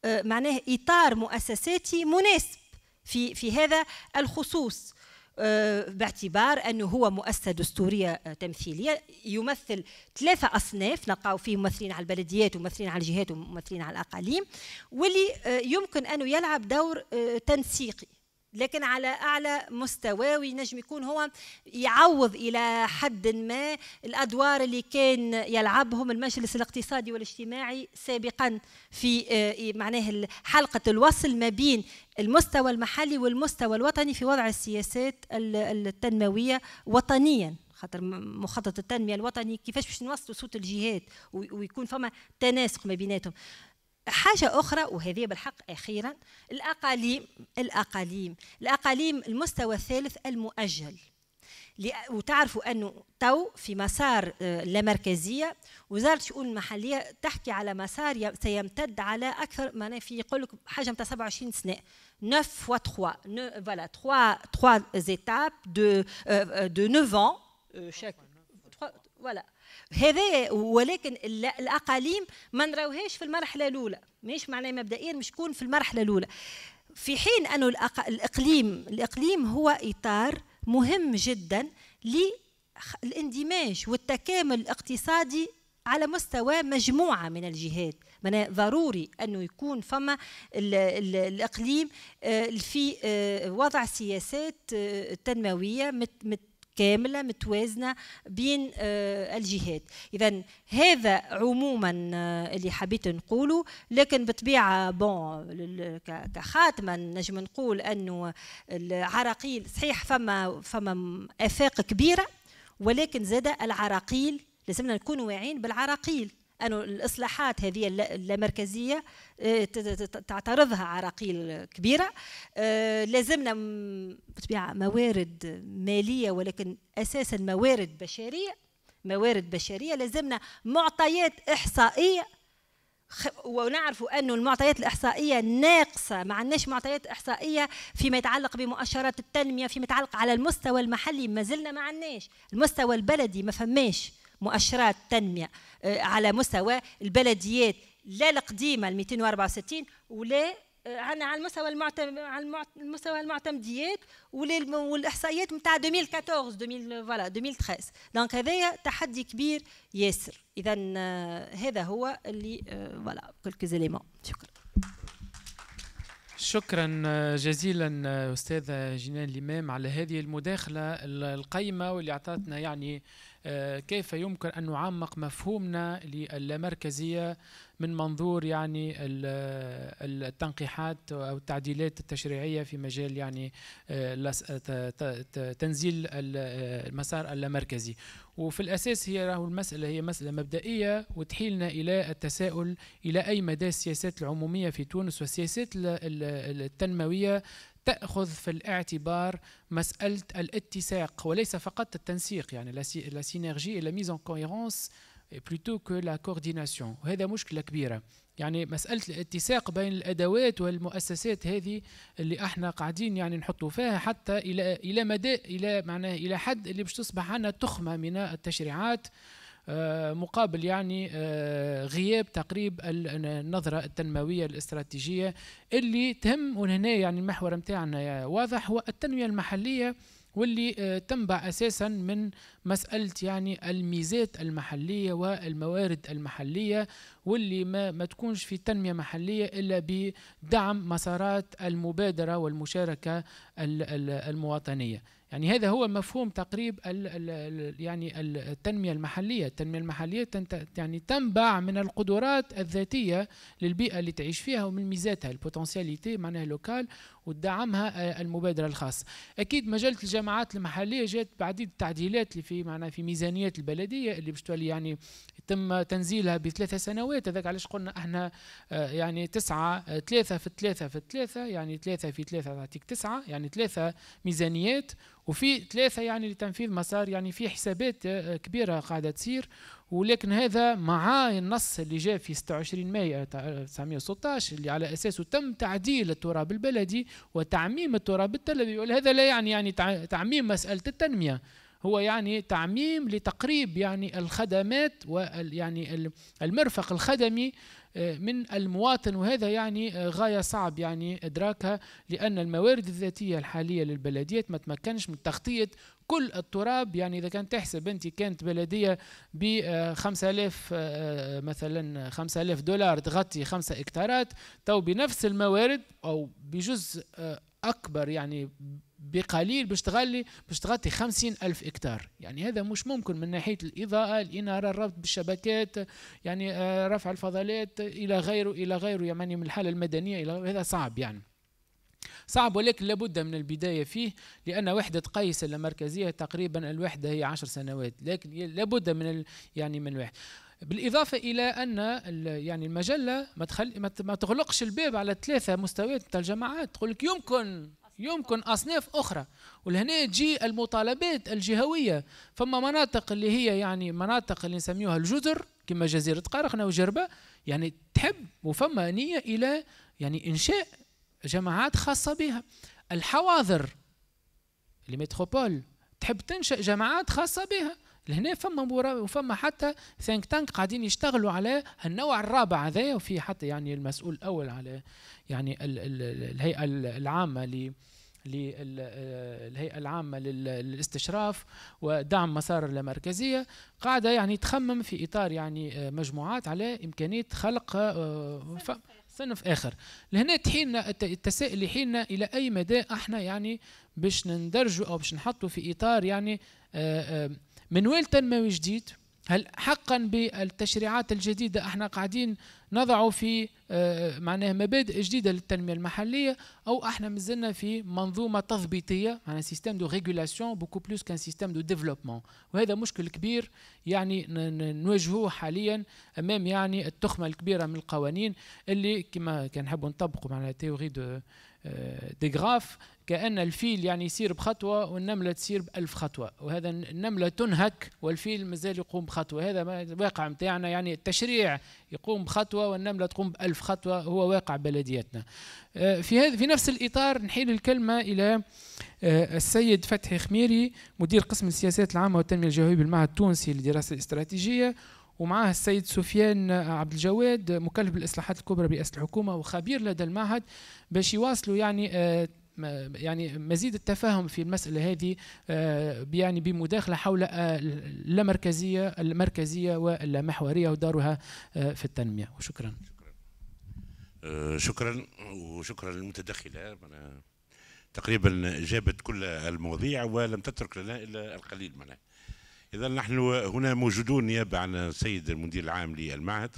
معناه إطار مؤسساتي مناسب في في هذا الخصوص آه، باعتبار أنه هو مؤسسة دستورية آه، تمثيلية يمثل ثلاثة أصناف نلقاو فيه ممثلين على البلديات وممثلين على الجهات وممثلين على الأقاليم واللي آه، يمكن أنه يلعب دور تنسيقي لكن على اعلى مستوى وينجم يكون هو يعوض الى حد ما الادوار اللي كان يلعبهم المجلس الاقتصادي والاجتماعي سابقا في آه، إيه، معناه حلقه الوصل ما بين المستوى المحلي والمستوى الوطني في وضع السياسات التنمويه وطنيا خاطر مخطط التنميه الوطني كيفاش باش نوصلوا صوت الجهات ويكون فما تناسق ما بيناتهم حاجة أخرى وهذه بالحق أخيرا الأقاليم الأقاليم الأقاليم المستوى الثالث المؤجل وتعرفوا أنه تو في مسار اللامركزية آه، وزارة الشؤون المحلية تحكي على مسار سيمتد على أكثر ما في يقول لك حاجة متاع 27 سنة 9 و 3 فوالا 3 3 étapes دو دو 9 ans euh، chaque فوالا هذا ولكن الاقاليم ما نراوهاش في المرحله الاولى مش معناه مبدئيا مش تكون في المرحله الاولى في حين انه الاقليم الاقليم هو اطار مهم جدا للاندماج والتكامل الاقتصادي على مستوى مجموعة من الجهات معناها ضروري أنه يكون فما الإقليم آه، في آه، وضع سياسات آه، تنموية كامله متوازنه بين آه، الجهات اذا هذا عموما آه، اللي حبيت نقوله لكن بطبيعه بون كخاتمه نجم نقول انه العراقيل صحيح فما فما افاق كبيره ولكن زاد العراقيل لازمنا نكون واعيين بالعراقيل أنه الإصلاحات هذه اللامركزية آه، تعترضها عراقيل كبيرة آه، لازمنا بطبيعة موارد مالية ولكن أساسا موارد بشرية موارد بشرية لازمنا معطيات إحصائية ونعرفوا أن المعطيات الإحصائية ناقصة ما عندناش معطيات إحصائية فيما يتعلق بمؤشرات التنمية فيما يتعلق على المستوى المحلي ما زلنا ما عندناش المستوى البلدي ما فماش مؤشرات تنميه آه، على مستوى البلديات لا القديمه ال 264 ولا آه، عندنا على المستوى المعتمد على المستوى المعتمديات والاحصائيات نتاع 2014 فوالا 2013 دونك هذايا تحدي كبير ياسر اذا آه، هذا هو اللي فوالا كلكو زيليمون شكرا شكرا جزيلا استاذه جنان الامام على هذه المداخله القيمه واللي اعطتنا يعني آه، كيف يمكن أن نعمق مفهومنا للامركزية من منظور يعني التنقيحات أو التعديلات التشريعية في مجال يعني آه، تنزيل آه، المسار اللامركزي وفي الأساس هي راهو المسألة هي مسألة مبدئية وتحيلنا إلى التساؤل إلى أي مدى السياسات العمومية في تونس والسياسات التنموية تأخذ في الاعتبار مسألة الاتساق وليس فقط التنسيق يعني لا سينرجي لا ميز ان كوهيرونس بلوتو كو لا كورديناسيون وهذا مشكله كبيره يعني مساله الاتساق بين الادوات والمؤسسات هذه اللي احنا قاعدين يعني نحطوا فيها حتى الى الى مدى الى معناه الى حد اللي باش تصبح عندنا تخمه من التشريعات آه، مقابل يعني آه، غياب تقريب النظرة التنموية الاستراتيجية اللي تهم وهنا يعني المحور متاعنا واضح هو التنمية المحلية واللي آه، تنبع اساسا من مساله يعني الميزات المحليه والموارد المحليه واللي ما, ما تكونش في تنميه محليه الا بدعم مسارات المبادره والمشاركه المواطنيه. يعني هذا هو مفهوم تقريب الـ الـ الـ يعني التنمية المحلية التنمية المحلية تنت يعني تنبع من القدرات الذاتية للبيئة اللي تعيش فيها ومن ميزاتها البوتنسياليتي معناها لوكال وتدعمها آه، المبادره الخاصه اكيد مجله الجامعات المحليه جات بعديد التعديلات اللي في معنا في ميزانيات البلديه اللي باش تولي يعني تم تنزيلها بثلاثة سنوات هذاك علاش قلنا احنا آه، يعني تسعة آه، ثلاثة في ثلاثة في ثلاثة يعني ثلاثة في ثلاثة تعطيك تسعة يعني ثلاثة ميزانيات وفي ثلاثة يعني لتنفيذ مسار يعني في حسابات كبيرة قاعدة تصير ولكن هذا مع النص اللي جاء في 26 ماي 1916 اللي على اساسه تم تعديل التراب البلدي وتعميم التراب التلوي وهذا لا يعني يعني تعميم مساله التنميه هو يعني تعميم لتقريب يعني الخدمات ويعني المرفق الخدمي آه، من المواطن وهذا يعني آه، غاية صعب يعني إدراكها لأن الموارد الذاتية الحالية للبلديات ما تمكنش من تغطية كل التراب يعني إذا كانت تحسب أنت كانت بلدية ب 5000 آه، مثلا 5000 دولار تغطي 5 هكتارات تو بنفس الموارد أو بجزء أكبر يعني بقليل باش تغلي باش تغطي خمسين ألف هكتار يعني هذا مش ممكن من ناحية الإضاءة الإنارة الربط بالشبكات يعني آه، رفع الفضلات إلى غيره إلى غيره يعني من الحالة المدنية إلى هذا صعب يعني صعب ولكن لابد من البداية فيه لأن وحدة قيس المركزية تقريبا الوحدة هي عشر سنوات لكن لابد من ال يعني من الوحدة بالإضافة إلى أن يعني المجلة ما, تخل... ما تغلقش الباب على ثلاثة مستويات تاع الجماعات تقول لك يمكن يمكن أصناف أخرى ولهنا تجي المطالبات الجهوية فما مناطق اللي هي يعني مناطق اللي نسميوها الجزر كما جزيرة قارقنا وجربة يعني تحب وفما نية إلى يعني إنشاء جماعات خاصة بها الحواضر لي تحب تنشأ جماعات خاصة بها لهنا فما وفما حتى ثانك تانك قاعدين يشتغلوا على النوع الرابع هذا وفي حتى يعني المسؤول الاول على يعني الهيئه العامه ل للهيئة العامة للاستشراف ودعم مسار اللامركزية قاعدة يعني تخمم في إطار يعني مجموعات على إمكانية خلق آه، صنف آخر لهنا تحيلنا التساؤل يحيلنا إلى أي مدى احنا يعني باش ندرجوا أو باش نحطوا في إطار يعني آآ آه، آآ آه، من وين تنموي جديد هل حقا بالتشريعات الجديدة احنا قاعدين نضع في آه، معناها مبادئ جديدة للتنمية المحلية أو احنا مازلنا في منظومة تضبيطية معناها سيستم دو ريغولاسيون بوكو بلوس كان سيستم دو ديفلوبمون وهذا مشكل كبير يعني نواجهوه حاليا أمام يعني التخمة الكبيرة من القوانين اللي كما كنحبوا نطبقوا معناها تيوري دو آه، دي جراف كأن الفيل يعني يسير بخطوة والنملة تسير بألف خطوة وهذا النملة تنهك والفيل مازال يقوم بخطوة هذا ما الواقع متاعنا يعني التشريع يقوم بخطوة والنملة تقوم بألف خطوة هو واقع بلديتنا آه، في هذا في نفس الإطار نحيل الكلمة إلى آه، السيد فتحي خميري مدير قسم السياسات العامة والتنمية الجوهرية بالمعهد التونسي للدراسة الاستراتيجية ومعاه السيد سفيان عبد الجواد مكلف بالاصلاحات الكبرى برئاسه الحكومه وخبير لدى المعهد باش يواصلوا يعني آه، يعني مزيد التفاهم في المسألة هذه آه، يعني بمداخلة حول اللامركزية آه، المركزية واللامحورية ودورها في التنمية وشكرا شكرا شكرا وشكرا للمتدخلة تقريبا جابت كل المواضيع ولم تترك لنا إلا القليل منها إذا نحن هنا موجودون نيابة عن السيد المدير العام للمعهد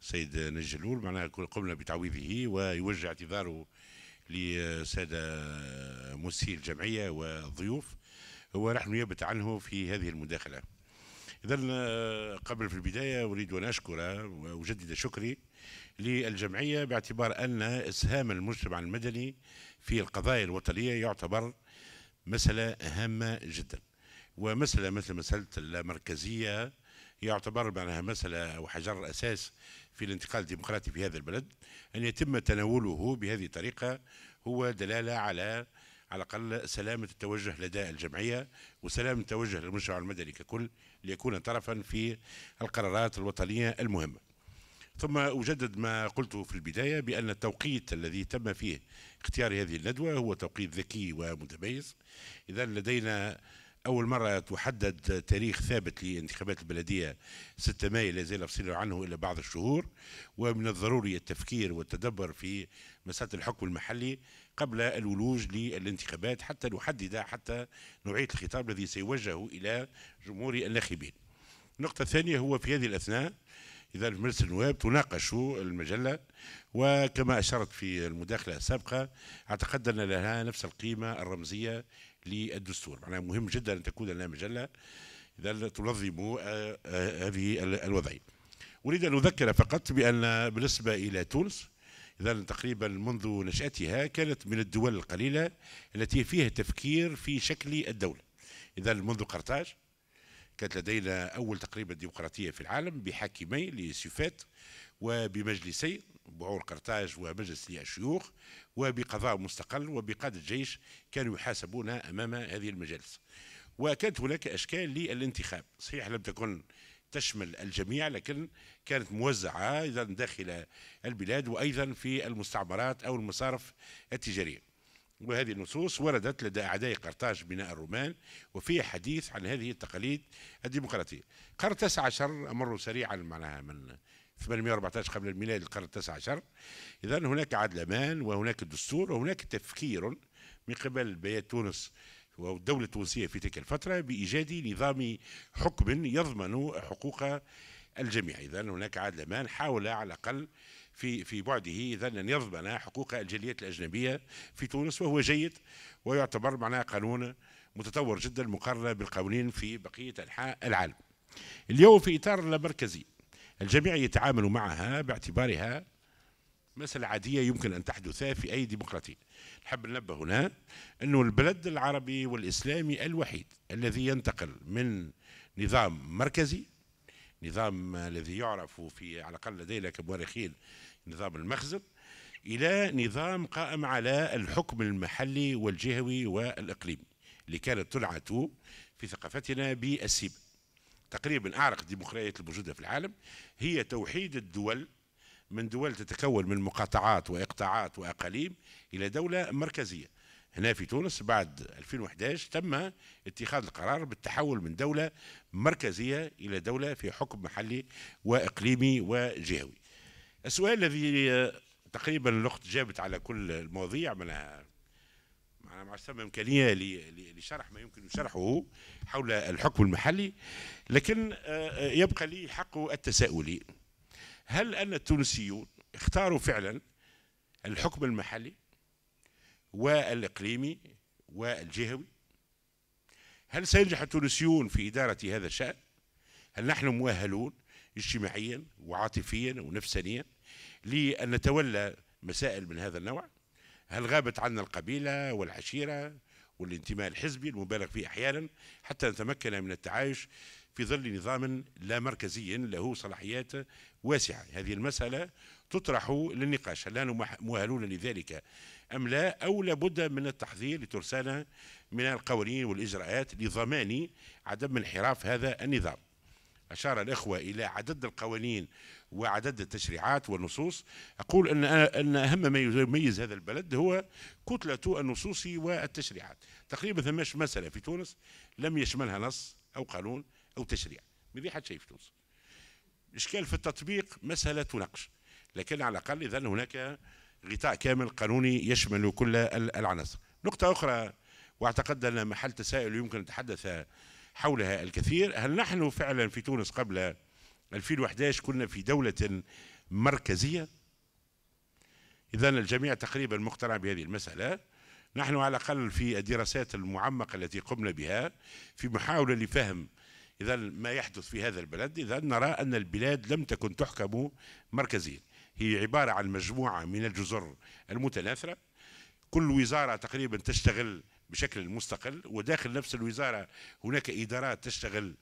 سيد نجلول معناها قمنا بتعويضه ويوجه اعتذاره لسادة مسير الجمعية والضيوف ونحن نيابة عنه في هذه المداخلة إذا آه، قبل في البداية أريد أن أشكر وأجدد شكري للجمعية باعتبار أن إسهام المجتمع المدني في القضايا الوطنية يعتبر مسألة هامة جداً ومسألة مثل مسألة المركزية يعتبر معناها مسألة أو حجر أساس في الانتقال الديمقراطي في هذا البلد أن يتم تناوله بهذه الطريقة هو دلالة على على الأقل سلامة التوجه لدى الجمعية وسلامة التوجه للمجتمع المدني ككل ليكون طرفا في القرارات الوطنية المهمة ثم أجدد ما قلته في البداية بأن التوقيت الذي تم فيه اختيار هذه الندوة هو توقيت ذكي ومتميز إذا لدينا أول مرة تحدد تاريخ ثابت لانتخابات البلدية 6 مايو لا زال الصير عنه إلى بعض الشهور ومن الضروري التفكير والتدبر في مسألة الحكم المحلي قبل الولوج للانتخابات حتى نحدد حتى نوعية الخطاب الذي سيوجه إلى جمهور الناخبين النقطة الثانية هو في هذه الأثناء إذا مجلس النواب تناقش المجلة وكما أشرت في المداخلة السابقة أعتقد أن لها نفس القيمة الرمزية للدستور معناها مهم جدا أن تكون لنا مجلة إذا تنظم آه، آه، هذه الوضعية أريد أن أذكر فقط بأن بالنسبة إلى تونس إذا تقريبا منذ نشأتها كانت من الدول القليلة التي فيها تفكير في شكل الدولة إذا منذ قرطاج كانت لدينا أول تقريبا ديمقراطية في العالم بحاكمين لسيفات وبمجلسين بعور قرطاج ومجلس الشيوخ وبقضاء مستقل وبقادة الجيش كانوا يحاسبون أمام هذه المجالس وكانت هناك أشكال للانتخاب صحيح لم تكن تشمل الجميع لكن كانت موزعة أيضا داخل البلاد وأيضا في المستعمرات أو المصارف التجارية وهذه النصوص وردت لدى أعداء قرطاج بناء الرومان وفيها حديث عن هذه التقاليد الديمقراطية قرن 19 أمر سريعا معناها من 814 قبل الميلاد القرن التاسع عشر إذا هناك عدلمان وهناك دستور وهناك تفكير من قبل بيات تونس والدولة التونسية في تلك الفترة بإيجاد نظام حكم يضمن حقوق الجميع إذا هناك عدلمان حاول على الأقل في في بعده اذا ان يضمن حقوق الجاليات الاجنبيه في تونس وهو جيد ويعتبر معناه قانون متطور جدا مقارنه بالقوانين في بقيه انحاء العالم. اليوم في اطار اللامركزي الجميع يتعامل معها باعتبارها مسألة عادية يمكن أن تحدث في أي ديمقراطية نحب ننبه هنا أنه البلد العربي والإسلامي الوحيد الذي ينتقل من نظام مركزي نظام الذي يعرف في على الأقل لدينا كمؤرخين نظام المخزن إلى نظام قائم على الحكم المحلي والجهوي والإقليمي اللي كانت تنعت في ثقافتنا بالسيب تقريبا أعرق الديمقراطيات الموجودة في العالم هي توحيد الدول من دول تتكون من مقاطعات وإقطاعات وأقاليم إلى دولة مركزية هنا في تونس بعد 2011 تم اتخاذ القرار بالتحول من دولة مركزية إلى دولة في حكم محلي وإقليمي وجهوي السؤال الذي تقريبا الأخت جابت على كل المواضيع منها انا ما أعتقد إمكانية لشرح ما يمكن شرحه حول الحكم المحلي لكن آه، آه، يبقى لي حق التساؤل هل أن التونسيون اختاروا فعلا الحكم المحلي والإقليمي والجهوي هل سينجح التونسيون في إدارة هذا الشأن؟ هل نحن مؤهلون اجتماعيا وعاطفيا ونفسانيا لأن نتولى مسائل من هذا النوع؟ هل غابت عنا القبيلة والعشيرة والانتماء الحزبي المبالغ فيه أحيانا حتى نتمكن من التعايش في ظل نظام لا مركزي له صلاحيات واسعة هذه المسألة تطرح للنقاش هل نحن مؤهلون لذلك أم لا أو لابد من التحذير لترسانة من القوانين والإجراءات لضمان عدم انحراف هذا النظام أشار الإخوة إلى عدد القوانين وعدد التشريعات والنصوص أقول أن أن أهم ما يميز هذا البلد هو كتلة النصوص والتشريعات تقريبا ثماش مسألة في تونس لم يشملها نص أو قانون أو تشريع ما في حد شيء في تونس الإشكال في التطبيق مسألة تناقش لكن على الأقل إذا هناك غطاء كامل قانوني يشمل كل العناصر نقطة أخرى واعتقد أن محل تساؤل يمكن أن نتحدث حولها الكثير هل نحن فعلا في تونس قبل 2011 كنا في دولة مركزية إذا الجميع تقريبا مقتنع بهذه المسألة نحن على الأقل في الدراسات المعمقة التي قمنا بها في محاولة لفهم إذا ما يحدث في هذا البلد إذا نرى أن البلاد لم تكن تحكم مركزيا هي عبارة عن مجموعة من الجزر المتناثرة كل وزارة تقريبا تشتغل بشكل مستقل وداخل نفس الوزارة هناك إدارات تشتغل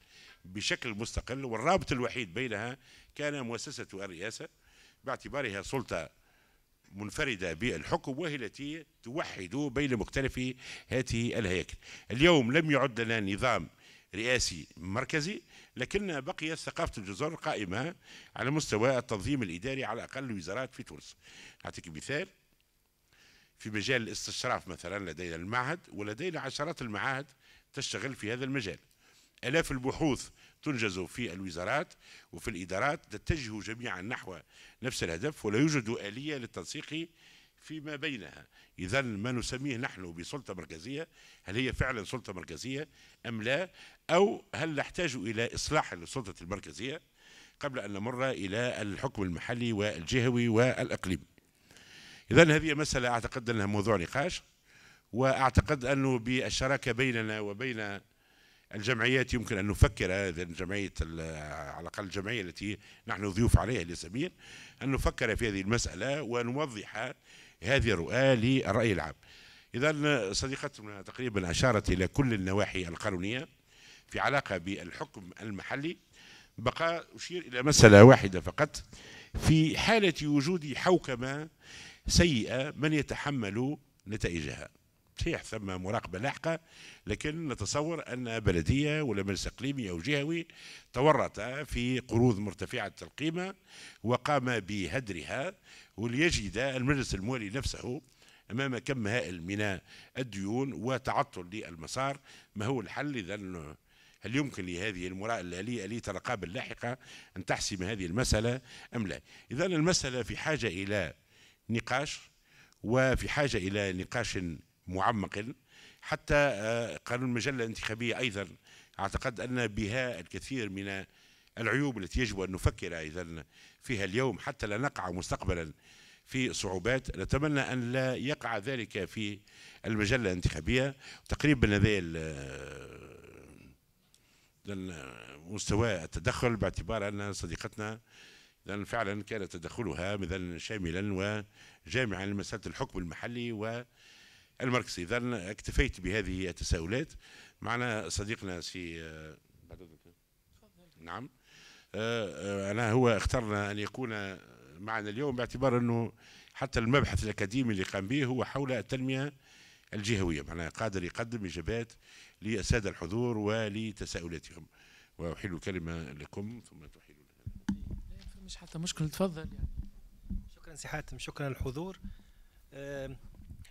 بشكل مستقل والرابط الوحيد بينها كان مؤسسة الرئاسة باعتبارها سلطة منفردة بالحكم وهي التي توحد بين مختلف هذه الهياكل اليوم لم يعد لنا نظام رئاسي مركزي لكن بقيت ثقافة الجزر قائمة على مستوى التنظيم الإداري على أقل الوزارات في تونس أعطيك مثال في مجال الاستشراف مثلا لدينا المعهد ولدينا عشرات المعاهد تشتغل في هذا المجال آلاف البحوث تنجز في الوزارات وفي الإدارات تتجه جميعا نحو نفس الهدف ولا يوجد آلية للتنسيق فيما بينها إذا ما نسميه نحن بسلطة مركزية هل هي فعلا سلطة مركزية أم لا أو هل نحتاج إلى إصلاح السلطة المركزية قبل أن نمر إلى الحكم المحلي والجهوي والإقليمي إذا هذه مسألة أعتقد أنها موضوع نقاش وأعتقد أنه بالشراكة بيننا وبين الجمعيات يمكن أن نفكر هذه الجمعية على الأقل الجمعية التي نحن ضيوف عليها لسمير أن نفكر في هذه المسألة ونوضح هذه الرؤى للرأي العام إذا صديقتنا تقريبا أشارت إلى كل النواحي القانونية في علاقة بالحكم المحلي بقى أشير إلى مسألة واحدة فقط في حالة وجود حوكمة سيئة من يتحمل نتائجها صحيح ثم مراقبة لاحقة لكن نتصور أن بلدية ولا مجلس إقليمي أو جهوي تورط في قروض مرتفعة القيمة وقام بهدرها وليجد المجلس الموالي نفسه أمام كم هائل من الديون وتعطل للمسار ما هو الحل إذا هل يمكن لهذه المراء الآلية آلية الرقابة اللاحقة أن تحسم هذه المسألة أم لا إذا المسألة في حاجة إلى نقاش وفي حاجة إلى نقاش معمق حتى آه، قانون المجلة الانتخابية أيضا أعتقد أن بها الكثير من العيوب التي يجب أن نفكر إذا فيها اليوم حتى لا نقع مستقبلا في صعوبات نتمنى أن لا يقع ذلك في المجلة الانتخابية تقريبا هذا آه، آه، مستوى التدخل باعتبار أن صديقتنا إذا فعلا كان تدخلها مثلا شاملا وجامعا لمسألة الحكم المحلي و الماركسي اذا اكتفيت بهذه التساؤلات معنا صديقنا سي آه، نعم آه، آه، انا هو اخترنا ان يكون معنا اليوم باعتبار انه حتى المبحث الاكاديمي اللي قام به هو حول التنميه الجهويه معناها قادر يقدم اجابات للساده الحضور ولتساؤلاتهم واحيل الكلمه لكم ثم تحيل مش حتى مشكل تفضل يعني شكرا سي حاتم شكرا للحضور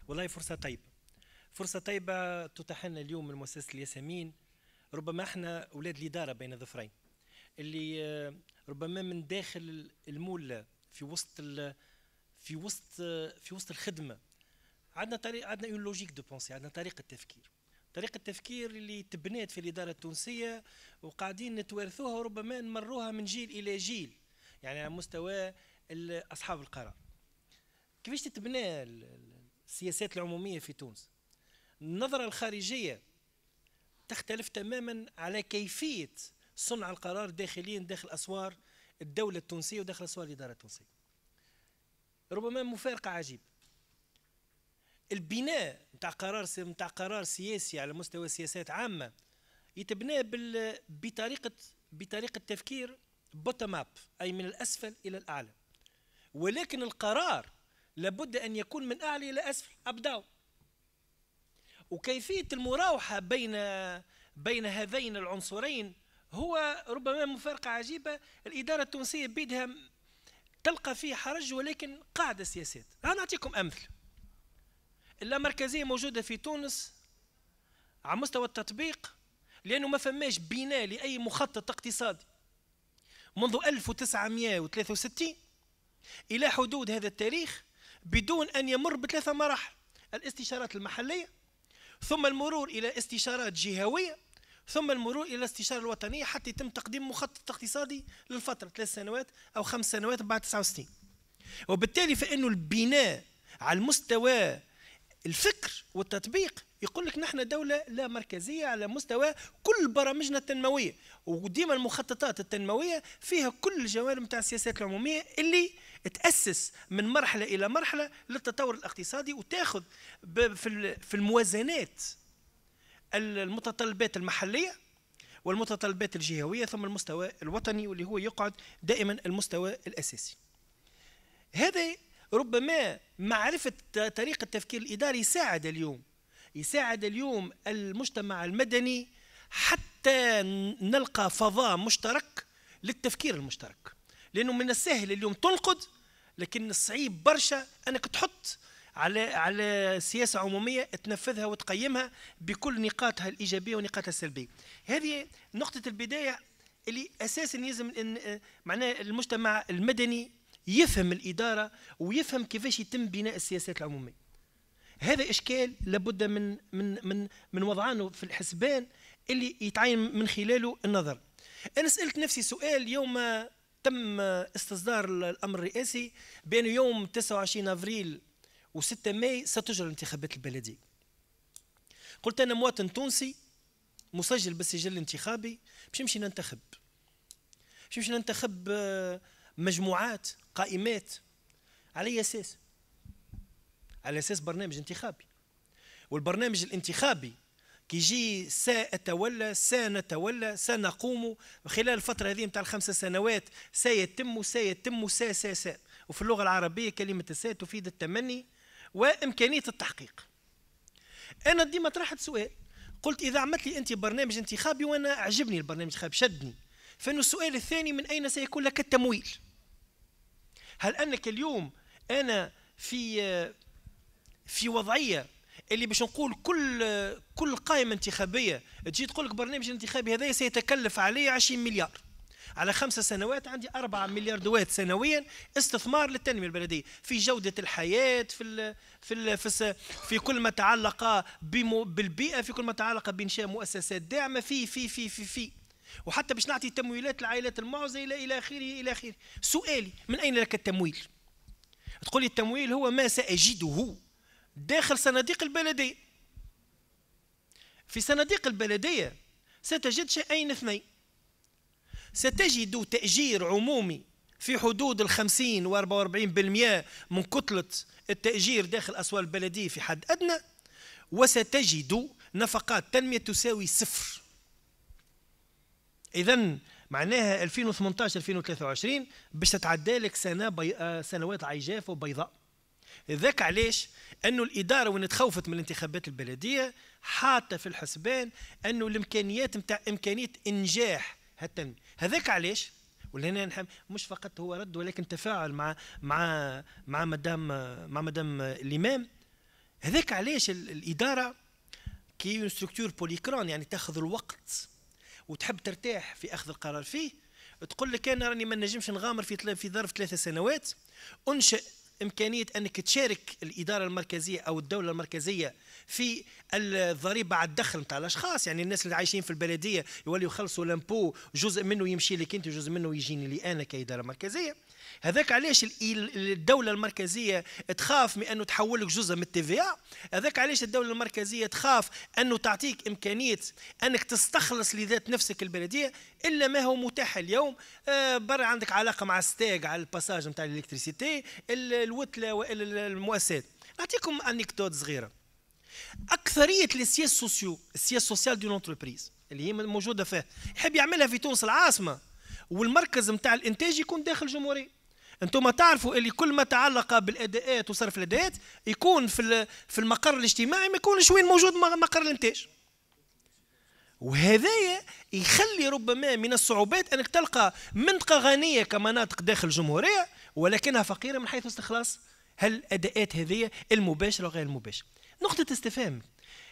والله فرصة طيبة فرصة طيبة تتاح لنا اليوم من مؤسسة الياسمين ربما احنا أولاد الإدارة بين ظفرين اللي ربما من داخل المولة في وسط في وسط في وسط الخدمة عندنا طريق عندنا اون لوجيك دو بونسي عندنا طريقة تفكير طريقة التفكير اللي تبنات في الإدارة التونسية وقاعدين نتوارثوها وربما نمروها من جيل إلى جيل يعني على مستوى أصحاب القرار كيفاش تتبنى السياسات العمومية في تونس النظرة الخارجية تختلف تماما على كيفية صنع القرار داخليا داخل أسوار الدولة التونسية وداخل أسوار الإدارة التونسية ربما مفارقة عجيبة البناء نتاع قرار نتاع قرار سياسي على مستوى سياسات عامة يتبنى بال... بطريقة بطريقة تفكير بوتم اب أي من الأسفل إلى الأعلى ولكن القرار لابد أن يكون من أعلى إلى أسفل أب داون وكيفية المراوحة بين بين هذين العنصرين هو ربما مفارقة عجيبة الإدارة التونسية بيدها تلقى فيه حرج ولكن قاعدة سياسات أنا نعطيكم أمثل اللامركزية موجودة في تونس على مستوى التطبيق لأنه ما فماش بناء لأي مخطط اقتصادي منذ 1963 إلى حدود هذا التاريخ بدون أن يمر بثلاثة مراحل الاستشارات المحلية ثم المرور إلى استشارات جهوية ثم المرور إلى الاستشارة الوطنية حتى يتم تقديم مخطط اقتصادي للفترة ثلاث سنوات أو خمس سنوات بعد سنين وبالتالي فإنه البناء على المستوى الفكر والتطبيق يقول لك نحن دولة لا مركزية على مستوى كل برامجنا التنموية وديما المخططات التنموية فيها كل الجوانب متاع السياسات العمومية اللي تأسس من مرحلة إلى مرحلة للتطور الاقتصادي وتاخذ في الموازنات المتطلبات المحلية والمتطلبات الجهوية ثم المستوى الوطني واللي هو يقعد دائما المستوى الأساسي هذا ربما معرفة طريقة التفكير الإداري يساعد اليوم يساعد اليوم المجتمع المدني حتى نلقى فضاء مشترك للتفكير المشترك لانه من السهل اليوم تنقد لكن الصعيب برشا انك تحط على على سياسه عموميه تنفذها وتقيمها بكل نقاطها الايجابيه ونقاطها السلبيه. هذه نقطه البدايه اللي اساسا يلزم ان آه، معناه المجتمع المدني يفهم الاداره ويفهم كيفاش يتم بناء السياسات العموميه. هذا اشكال لابد من من من من وضعانه في الحسبان اللي يتعين من خلاله النظر. انا سالت نفسي سؤال يوم تم استصدار الامر الرئاسي بين يوم 29 افريل و6 ماي ستجرى الانتخابات البلديه قلت انا مواطن تونسي مسجل بالسجل الانتخابي باش نمشي ننتخب باش نمشي ننتخب آه، مجموعات قائمات على اي اساس على اساس برنامج انتخابي والبرنامج الانتخابي كي يجي سأتولى سنتولى سنقوم خلال الفترة هذه نتاع الخمس سنوات سيتم سيتم سا سا سا وفي اللغة العربية كلمة سا تفيد التمني وإمكانية التحقيق أنا ديما طرحت سؤال قلت إذا عملت لي أنت برنامج انتخابي وأنا عجبني البرنامج الانتخابي شدني فإنه السؤال الثاني من أين سيكون لك التمويل هل أنك اليوم أنا في في وضعية اللي باش نقول كل كل قائمه انتخابيه تجي تقول لك برنامج الانتخابي هذا سيتكلف علي 20 مليار على خمسة سنوات عندي أربعة مليار دوات سنويا استثمار للتنمية البلدية في جودة الحياة في الـ في الـ في, في كل ما تعلق بالبيئة في كل ما تعلق بإنشاء مؤسسات داعمة في في في في في وحتى باش نعطي تمويلات لعائلات المعزة إلى إلى آخره إلى آخره سؤالي من أين لك التمويل؟ تقول لي التمويل هو ما سأجده داخل صناديق البلدية في صناديق البلدية ستجد شيئين اثنين ستجد تأجير عمومي في حدود الخمسين واربعة واربعين بالمئة من كتلة التأجير داخل أسوار البلدية في حد أدنى وستجد نفقات تنمية تساوي صفر إذا معناها 2018 2023 باش تتعدى لك سنه بي... آه، سنوات عجاف وبيضاء ذاك علاش انه الاداره وين تخوفت من الانتخابات البلديه حاطه في الحسبان انه الامكانيات نتاع امكانيه انجاح هالتنميه هذاك علاش ولهنا نحب مش فقط هو رد ولكن تفاعل مع مع مع مدام مع مدام الامام هذاك علاش الاداره كي ستركتور بوليكرون يعني تاخذ الوقت وتحب ترتاح في اخذ القرار فيه تقول لك انا راني ما نجمش نغامر في في ظرف ثلاثة سنوات انشئ إمكانية أنك تشارك الإدارة المركزية أو الدولة المركزية في الضريبة على الدخل نتاع الأشخاص يعني الناس اللي عايشين في البلدية يوليوا يخلصوا لامبو جزء منه يمشي لك أنت وجزء منه يجيني لي أنا كإدارة مركزية هذاك علاش الدولة المركزية تخاف من أنه تحول لك جزء من آ، هذاك علاش الدولة المركزية تخاف أنه تعطيك إمكانية أنك تستخلص لذات نفسك البلدية إلا ما هو متاح اليوم آه، برا عندك علاقة مع ستاج على الباساج نتاع الإلكتريسيتي الوتلة وإلا المؤسسات نعطيكم أنكدوت صغيرة أكثرية السياس سوسيو السياس سوسيال دون انتربريز اللي هي موجودة فيه يحب يعملها في تونس العاصمة والمركز نتاع الانتاج يكون داخل الجمهوريه انتم تعرفوا اللي كل ما تعلق بالاداءات وصرف الاداءات يكون في في المقر الاجتماعي ما يكونش وين موجود مقر الانتاج وهذايا يخلي ربما من الصعوبات انك تلقى منطقه غنيه كمناطق داخل الجمهوريه ولكنها فقيره من حيث استخلاص هل هذه المباشره وغير المباشره نقطه استفهام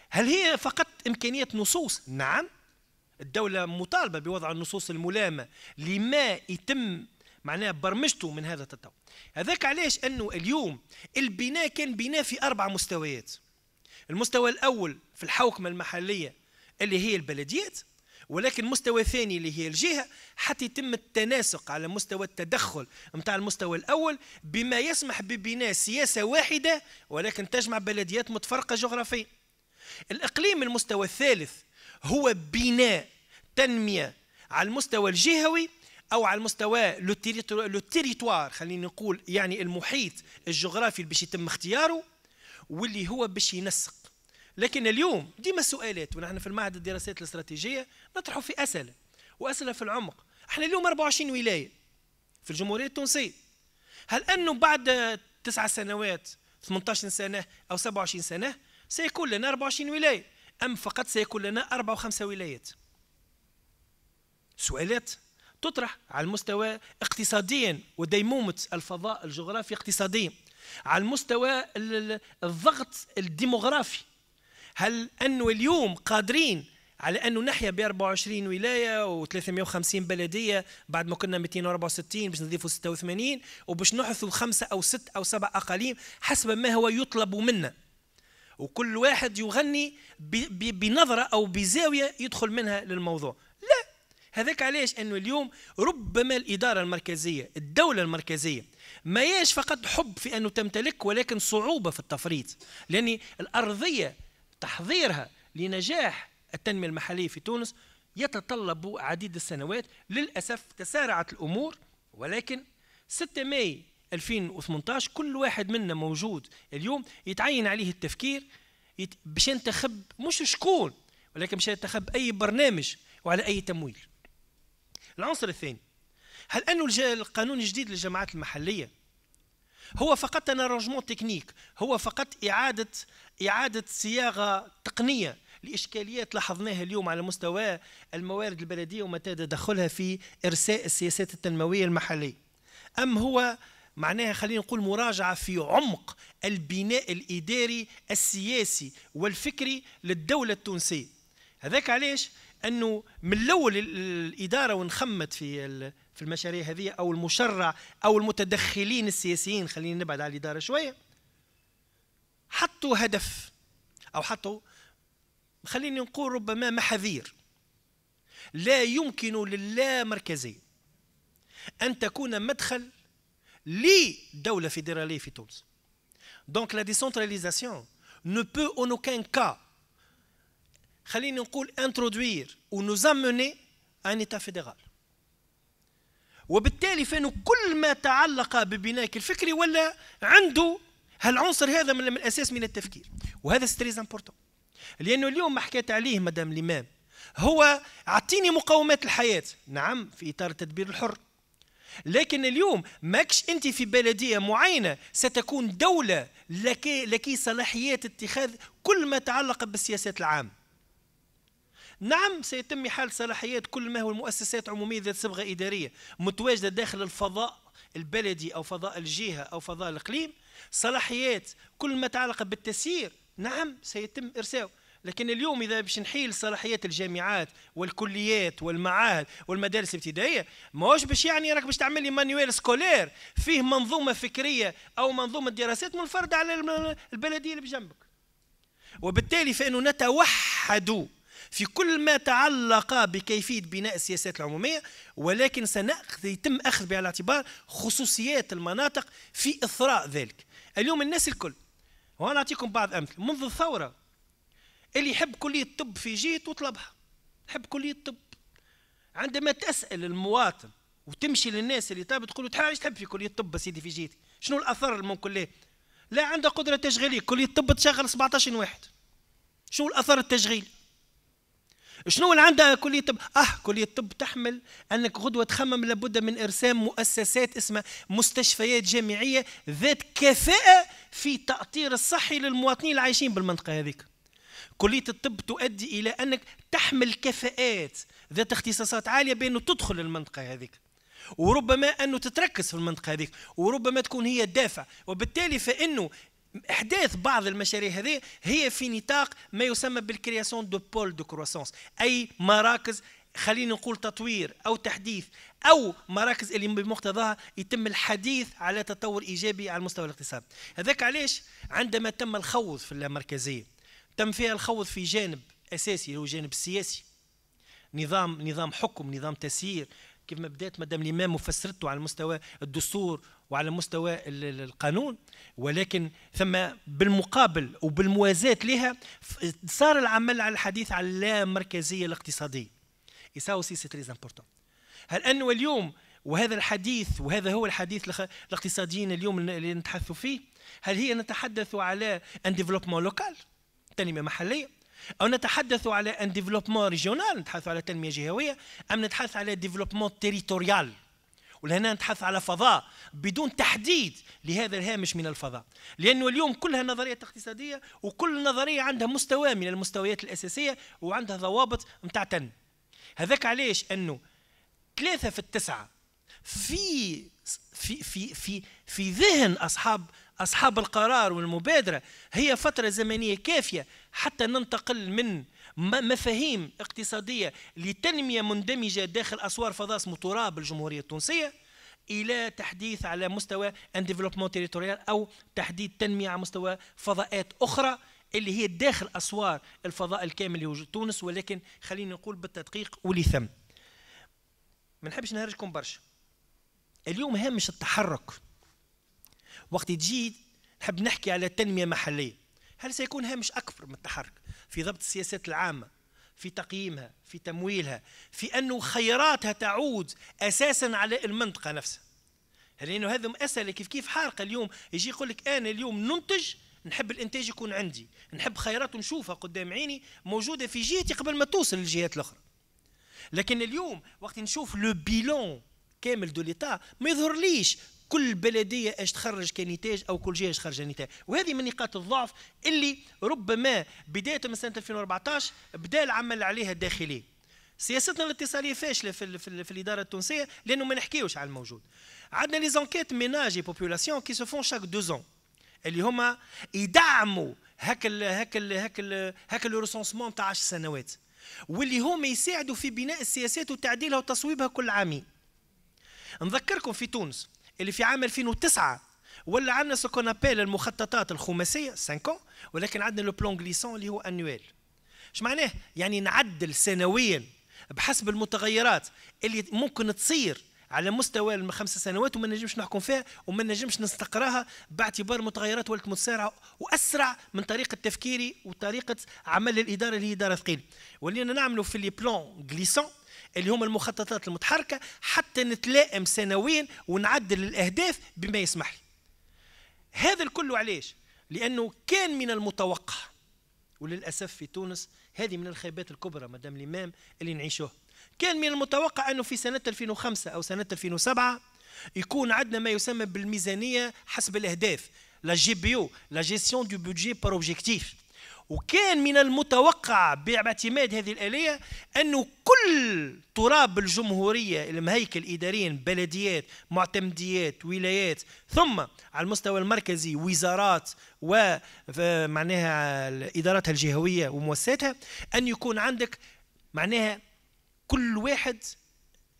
هل هي فقط امكانيه نصوص نعم الدوله مطالبه بوضع النصوص الملامه لما يتم معناها برمجته من هذا التطور هذاك علاش أنه اليوم البناء كان بناء في أربع مستويات المستوى الأول في الحوكمة المحلية اللي هي البلديات ولكن مستوى ثاني اللي هي الجهه حتى يتم التناسق على مستوى التدخل نتاع المستوى الاول بما يسمح ببناء سياسه واحده ولكن تجمع بلديات متفرقه جغرافيا. الاقليم المستوى الثالث هو بناء تنميه على المستوى الجهوي او على المستوى لو تيريتوار خليني نقول يعني المحيط الجغرافي اللي باش يتم اختياره واللي هو باش ينسق لكن اليوم ديما السؤالات ونحن في المعهد الدراسات الاستراتيجيه نطرحوا في اسئله واسئله في العمق احنا اليوم 24 ولايه في الجمهوريه التونسيه هل انه بعد تسع سنوات 18 سنه او 27 سنه سيكون لنا 24 ولايه ام فقط سيكون لنا اربع وخمسه ولايات سؤالات تطرح على المستوى اقتصاديا وديمومة الفضاء الجغرافي اقتصاديا على المستوى الضغط الديموغرافي هل أنه اليوم قادرين على أنه نحيا ب 24 ولاية و350 بلدية بعد ما كنا 264 باش نضيفوا 86 وباش نحثوا خمسة أو ست أو سبع أقاليم حسب ما هو يطلب منا وكل واحد يغني بنظرة أو بزاوية يدخل منها للموضوع هذاك علاش انه اليوم ربما الاداره المركزيه الدوله المركزيه ما هيش فقط حب في انه تمتلك ولكن صعوبه في التفريط لان الارضيه تحضيرها لنجاح التنميه المحليه في تونس يتطلب عديد السنوات للاسف تسارعت الامور ولكن 6 ماي 2018 كل واحد منا موجود اليوم يتعين عليه التفكير باش ينتخب مش شكون ولكن باش ينتخب اي برنامج وعلى اي تمويل العنصر الثاني هل أنه القانون الجديد للجماعات المحلية هو فقط تنرجمون تكنيك هو فقط إعادة إعادة صياغة تقنية لإشكاليات لاحظناها اليوم على مستوى الموارد البلدية ومتى تدخلها في إرساء السياسات التنموية المحلية أم هو معناها خلينا نقول مراجعة في عمق البناء الإداري السياسي والفكري للدولة التونسية هذاك علاش انه من الاول الاداره ونخمت في في المشاريع هذه او المشرع او المتدخلين السياسيين خلينا نبعد على الاداره شويه حطوا هدف او حطوا خليني نقول ربما محاذير لا يمكن للامركزيه ان تكون مدخل لدوله فيدراليه في تونس دونك لا ديسنتراليزاسيون ne peut en aucun cas خليني نقول انترودوير ونزمني ان ايتا فيدرال وبالتالي فانه كل ما تعلق ببنائك الفكري ولا عنده هالعنصر هذا من الاساس من التفكير وهذا ستريز امبورتون لانه اليوم ما حكيت عليه مدام الامام هو اعطيني مقومات الحياه نعم في اطار التدبير الحر لكن اليوم ماكش انت في بلديه معينه ستكون دوله لك لك صلاحيات اتخاذ كل ما تعلق بالسياسات العامه نعم سيتم إحالة صلاحيات كل ما هو المؤسسات عمومية ذات صبغة إدارية متواجدة داخل الفضاء البلدي أو فضاء الجهة أو فضاء الإقليم صلاحيات كل ما تعلق بالتسيير نعم سيتم إرساؤه لكن اليوم إذا باش نحيل صلاحيات الجامعات والكليات والمعاهد والمدارس الابتدائية ماهوش باش يعني راك باش تعمل لي مانيوال سكولير فيه منظومة فكرية أو منظومة دراسات منفردة على البلدية اللي بجنبك وبالتالي فإنه نتوحد في كل ما تعلق بكيفية بناء السياسات العمومية ولكن سيتم أخذ بعين الاعتبار خصوصيات المناطق في إثراء ذلك اليوم الناس الكل وأنا أعطيكم بعض أمثلة منذ الثورة اللي يحب كلية الطب في جيت وطلبها يحب كلية الطب عندما تسأل المواطن وتمشي للناس اللي طلبت تقول له تحب في كلية الطب سيدي في جيتي شنو الأثر الممكن ممكن ليه لا عنده قدرة تشغيلية كلية الطب تشغل 17 واحد شنو الأثر التشغيلي شنو اللي عندها كلية طب؟ اه كلية طب تحمل انك غدوة تخمم لابد من ارسام مؤسسات اسمها مستشفيات جامعية ذات كفاءة في تأطير الصحي للمواطنين اللي عايشين بالمنطقة هذيك. كلية الطب تؤدي إلى أنك تحمل كفاءات ذات اختصاصات عالية بأنه تدخل المنطقة هذيك. وربما انه تتركز في المنطقه هذيك وربما تكون هي الدافع وبالتالي فانه احداث بعض المشاريع هذه هي في نطاق ما يسمى بالكرياسيون دو بول دو كروسونس اي مراكز خلينا نقول تطوير او تحديث او مراكز اللي بمقتضاها يتم الحديث على تطور ايجابي على مستوى الاقتصاد هذاك علاش عندما تم الخوض في اللامركزيه تم فيها الخوض في جانب اساسي هو الجانب السياسي نظام نظام حكم نظام تسيير كيف ما بدات مدام الامام وفسرته على مستوى الدستور وعلى مستوى القانون ولكن ثم بالمقابل وبالموازاة لها صار العمل على الحديث على اللامركزية الاقتصادية إساو سي تريز امبورتون هل أنه اليوم وهذا الحديث وهذا هو الحديث الاقتصاديين اليوم اللي نتحدث فيه هل هي نتحدث على ان ديفلوبمون لوكال تنمية محلية أو نتحدث على ان ديفلوبمون ريجيونال نتحدث على تنمية جهوية أم نتحدث على ديفلوبمون تيريتوريال ولهنا نتحدث على فضاء بدون تحديد لهذا الهامش من الفضاء لأنه اليوم كلها نظرية اقتصادية وكل نظرية عندها مستوى من المستويات الأساسية وعندها ضوابط نتاع تن هذاك علاش أنه ثلاثة في التسعة في في في في في ذهن أصحاب أصحاب القرار والمبادرة هي فترة زمنية كافية حتى ننتقل من مفاهيم اقتصادية لتنمية مندمجة داخل أسوار اسمه تراب الجمهورية التونسية الى تحديث على مستوى ان ديفلوبمون تريتوريال او تحديد تنميه على مستوى فضاءات اخرى اللي هي داخل اسوار الفضاء الكامل اللي تونس ولكن خليني نقول بالتدقيق ولثم ما نحبش نهرجكم برشا اليوم هامش التحرك وقت تجي نحب نحكي على التنميه محليه هل سيكون هامش اكبر من التحرك في ضبط السياسات العامة في تقييمها في تمويلها في أن خيراتها تعود أساسا على المنطقة نفسها لأنه هذا مسألة كيف كيف حارقة اليوم يجي يقول لك أنا اليوم ننتج نحب الانتاج يكون عندي نحب خيرات نشوفها قدام عيني موجودة في جهتي قبل ما توصل للجهات الأخرى لكن اليوم وقت نشوف لو بيلون كامل دو ما يظهر ليش كل بلدية اش تخرج كنتاج أو كل جهة تخرج نتاج وهذه من نقاط الضعف اللي ربما بداية من سنة 2014 بدا العمل عليها الداخلي سياستنا الاتصاليه فاشله في, في, في الاداره التونسيه لانه ما نحكيوش على الموجود عندنا لي زونكيت ميناج بوبولاسيون كي سوفون شاك دو زون اللي هما يدعموا هاك الـ هاك الـ هاك الـ هاك ريسونسمون تاع 10 سنوات واللي هما يساعدوا في بناء السياسات وتعديلها وتصويبها كل عامين نذكركم في تونس اللي في عام 2009 ولا عندنا سو كون ابيل المخططات الخماسيه 5 ولكن عندنا لو بلون غليسون اللي هو انويل اش معناه يعني نعدل سنويا بحسب المتغيرات اللي ممكن تصير على مستوى الخمس سنوات وما نجمش نحكم فيها وما نجمش نستقراها باعتبار متغيرات ولت متسارعه واسرع من طريقه تفكيري وطريقه عمل الاداره اللي هي اداره ثقيله ولينا نعملوا في لي بلون غليسون اللي هما المخططات المتحركة حتى نتلائم سنويا ونعدل الأهداف بما يسمح لي هذا الكل علاش لأنه كان من المتوقع وللأسف في تونس هذه من الخيبات الكبرى مدام الإمام اللي نعيشه كان من المتوقع أنه في سنة 2005 أو سنة 2007 يكون عندنا ما يسمى بالميزانية حسب الأهداف لا جي بي او لا جيستيون دو بودجي بار اوبجيكتيف وكان من المتوقع باعتماد هذه الآلية أن كل تراب الجمهورية المهيكل إداريا بلديات معتمديات ولايات ثم على المستوى المركزي وزارات ومعناها إداراتها الجهوية ومؤسساتها أن يكون عندك معناها كل واحد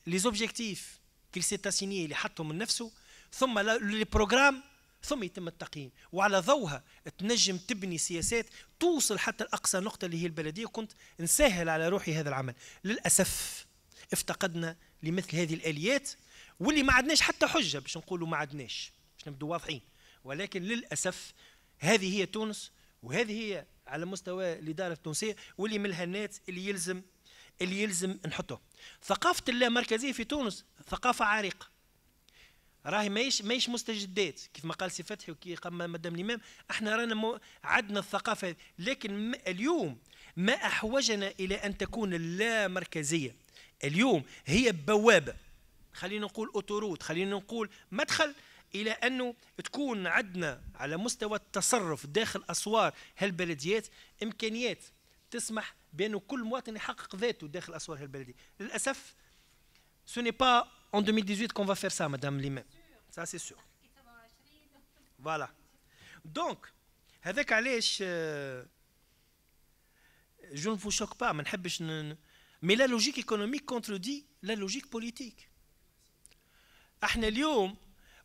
لي زوبجيكتيف ستة سي اللي حطهم من نفسه ثم لي بروغرام ثم يتم التقييم وعلى ضوها تنجم تبني سياسات توصل حتى الأقصى نقطة اللي هي البلدية كنت نسهل على روحي هذا العمل للأسف افتقدنا لمثل هذه الآليات واللي ما عدناش حتى حجة باش نقولوا ما عدناش باش نبدو واضحين ولكن للأسف هذه هي تونس وهذه هي على مستوى الإدارة التونسية واللي من الهنات اللي يلزم اللي يلزم نحطه ثقافة اللامركزية في تونس ثقافة عريقة راهي ماهيش ماهيش مستجدات كيف ما قال سي فتحي وكي قال مدام الامام احنا رانا عدنا عندنا الثقافه لكن اليوم ما احوجنا الى ان تكون اللامركزيه اليوم هي بوابه خلينا نقول اوتوروت خلينا نقول مدخل الى انه تكون عندنا على مستوى التصرف داخل اسوار هالبلديات امكانيات تسمح بانه كل مواطن يحقق ذاته داخل اسوار هالبلديه للاسف سو ني با ان 2018 كون فا فير سا مدام l'imam. Ça, c'est sûr. Voilà. Donc, هذاك علاش آه، je ne vous choque pas, ما نحبش mais la logique économique contredit la logique politique. احنا اليوم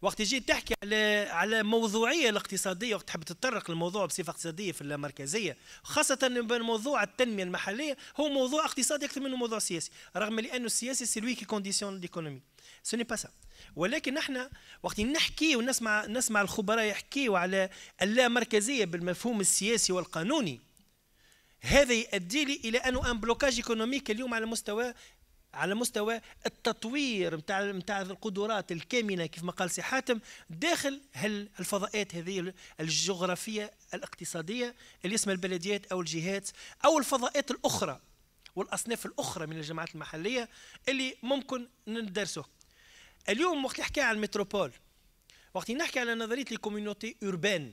وقت تجي تحكي على على موضوعيه الاقتصاديه وقت تحب تتطرق للموضوع بصفه اقتصاديه في المركزيه خاصه موضوع التنميه المحليه هو موضوع اقتصادي اكثر منه موضوع سياسي رغم لانه السياسي سي لوي كي كونديسيون ليكونومي سو ني با سا ولكن احنا وقت نحكي ونسمع نسمع الخبراء يحكيوا على اللامركزيه بالمفهوم السياسي والقانوني هذا يؤدي لي الى انه ان بلوكاج ايكونوميك اليوم على مستوى على مستوى التطوير نتاع نتاع القدرات الكامنه كيف ما قال سي حاتم داخل الفضاءات هذه الجغرافيه الاقتصاديه اللي اسمها البلديات او الجهات او الفضاءات الاخرى والاصناف الاخرى من الجماعات المحليه اللي ممكن ندرسه اليوم وقت نحكي على المتروبول وقت نحكي على نظريه الكوميونيتي اوربان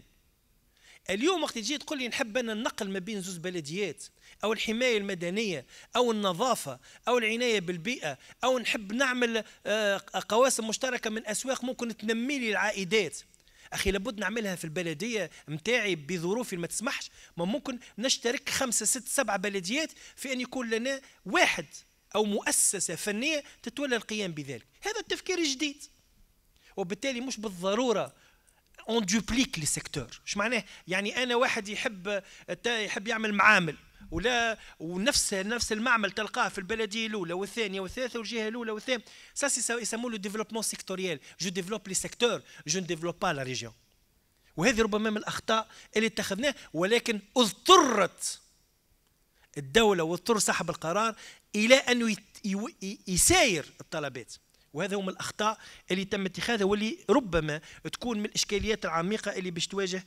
اليوم وقت تجي تقول لي نحب انا النقل ما بين زوز بلديات او الحمايه المدنيه او النظافه او العنايه بالبيئه او نحب نعمل آه، قواسم مشتركه من اسواق ممكن تنمي لي العائدات اخي لابد نعملها في البلديه نتاعي بظروفي ما تسمحش ما ممكن نشترك خمسه ست سبعه بلديات في ان يكون لنا واحد أو مؤسسة فنية تتولى القيام بذلك هذا التفكير الجديد وبالتالي مش بالضرورة اون دوبليك لي سيكتور اش معناه يعني انا واحد يحب يحب يعمل معامل ولا ونفس نفس المعمل تلقاه في البلديه الاولى والثانيه والثالثه والجهه الاولى والثانيه سا يسموه لو ديفلوبمون سيكتوريال جو ديفلوب لي سيكتور جو ديفلوب با لا ريجيون وهذه ربما من الاخطاء اللي اتخذناها ولكن اضطرت الدوله واضطر صاحب القرار الى انه يساير الطلبات وهذا هم الاخطاء اللي تم اتخاذها واللي ربما تكون من الاشكاليات العميقه اللي باش تواجه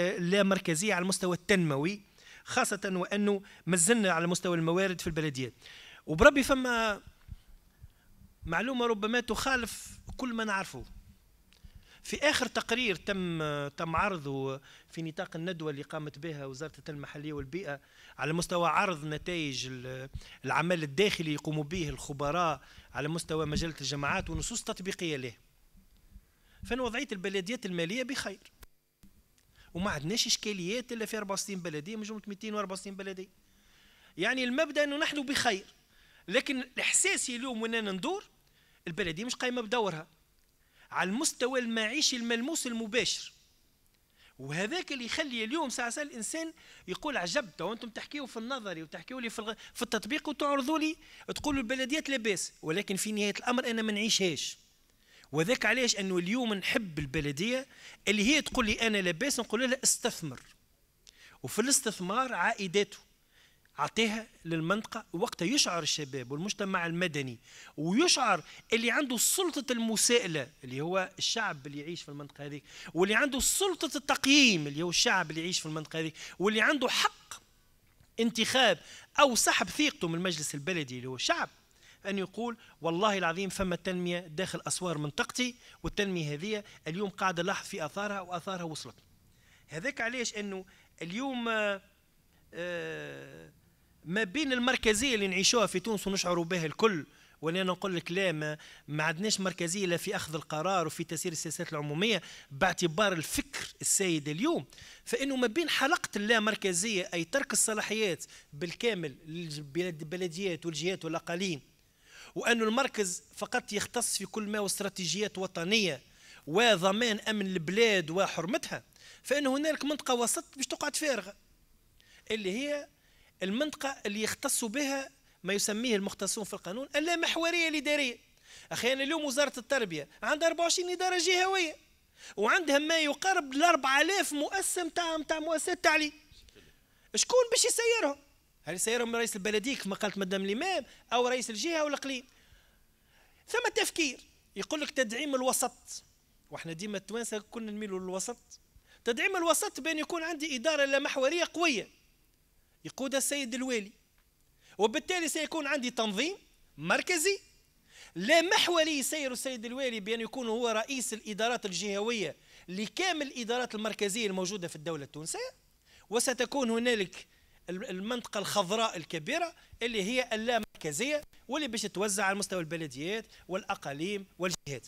اللامركزيه آه، على المستوى التنموي خاصه وانه مازلنا على مستوى الموارد في البلديات وبربي فما معلومه ربما تخالف كل ما نعرفه في آخر تقرير تم تم عرضه في نطاق الندوة اللي قامت بها وزارة المحلية والبيئة على مستوى عرض نتائج العمل الداخلي يقوم به الخبراء على مستوى مجلة الجماعات ونصوص تطبيقية له فإن وضعية البلديات المالية بخير وما عندناش إشكاليات إلا في 64 بلدية من جملة 264 بلدية يعني المبدأ أنه نحن بخير لكن الاحساس اليوم وين ندور البلدية مش قايمة بدورها على المستوى المعيشي الملموس المباشر وهذاك اللي يخلي اليوم ساعة ساعة الإنسان يقول عجبت وأنتم تحكيوا في النظري وتحكيوا لي في, الغ... في التطبيق وتعرضوا لي تقولوا البلديات لاباس ولكن في نهاية الأمر أنا ما نعيشهاش وذاك علاش أنه اليوم نحب البلدية اللي هي تقول لي أنا لاباس نقول لها استثمر وفي الاستثمار عائداته أعطيها للمنطقة وقت يشعر الشباب والمجتمع المدني ويشعر اللي عنده سلطة المساءلة اللي هو الشعب اللي يعيش في المنطقة هذه واللي عنده سلطة التقييم اللي هو الشعب اللي يعيش في المنطقة هذه واللي عنده حق انتخاب أو سحب ثيقته من المجلس البلدي اللي هو الشعب أن يقول والله العظيم فما تنمية داخل أسوار منطقتي والتنمية هذه اليوم قاعدة لاحظ في أثارها وأثارها وصلت هذاك علاش أنه اليوم آه آه ما بين المركزيه اللي نعيشوها في تونس ونشعروا بها الكل ولا انا نقول لك لا ما, ما عندناش مركزيه لا في اخذ القرار وفي تسيير السياسات العموميه باعتبار الفكر السيد اليوم فانه ما بين حلقه اللامركزيه اي ترك الصلاحيات بالكامل للبلديات والجهات والاقاليم وأن المركز فقط يختص في كل ما واستراتيجيات وطنيه وضمان امن البلاد وحرمتها فان هنالك منطقه وسط باش تقعد فارغه اللي هي المنطقة اللي يختص بها ما يسميه المختصون في القانون اللامحورية الإدارية أنا اليوم وزارة التربية عندها 24 إدارة جهوية وعندها ما يقارب ل 4000 مؤسسة نتاع نتاع مؤسسات تعليم شكون باش يسيرهم؟ هل يسيرهم رئيس البلدية كما قالت مدام الإمام أو رئيس الجهة أو الإقليم ثم تفكير يقول لك تدعيم الوسط واحنا ديما التوانسة كنا نميلوا للوسط تدعيم الوسط بأن يكون عندي إدارة لا محورية قوية يقودها السيد الوالي وبالتالي سيكون عندي تنظيم مركزي لا محوري يسير السيد الوالي بأن يكون هو رئيس الإدارات الجهوية لكامل الإدارات المركزية الموجودة في الدولة التونسية وستكون هنالك المنطقة الخضراء الكبيرة اللي هي اللامركزية واللي باش توزع على مستوى البلديات والأقاليم والجهات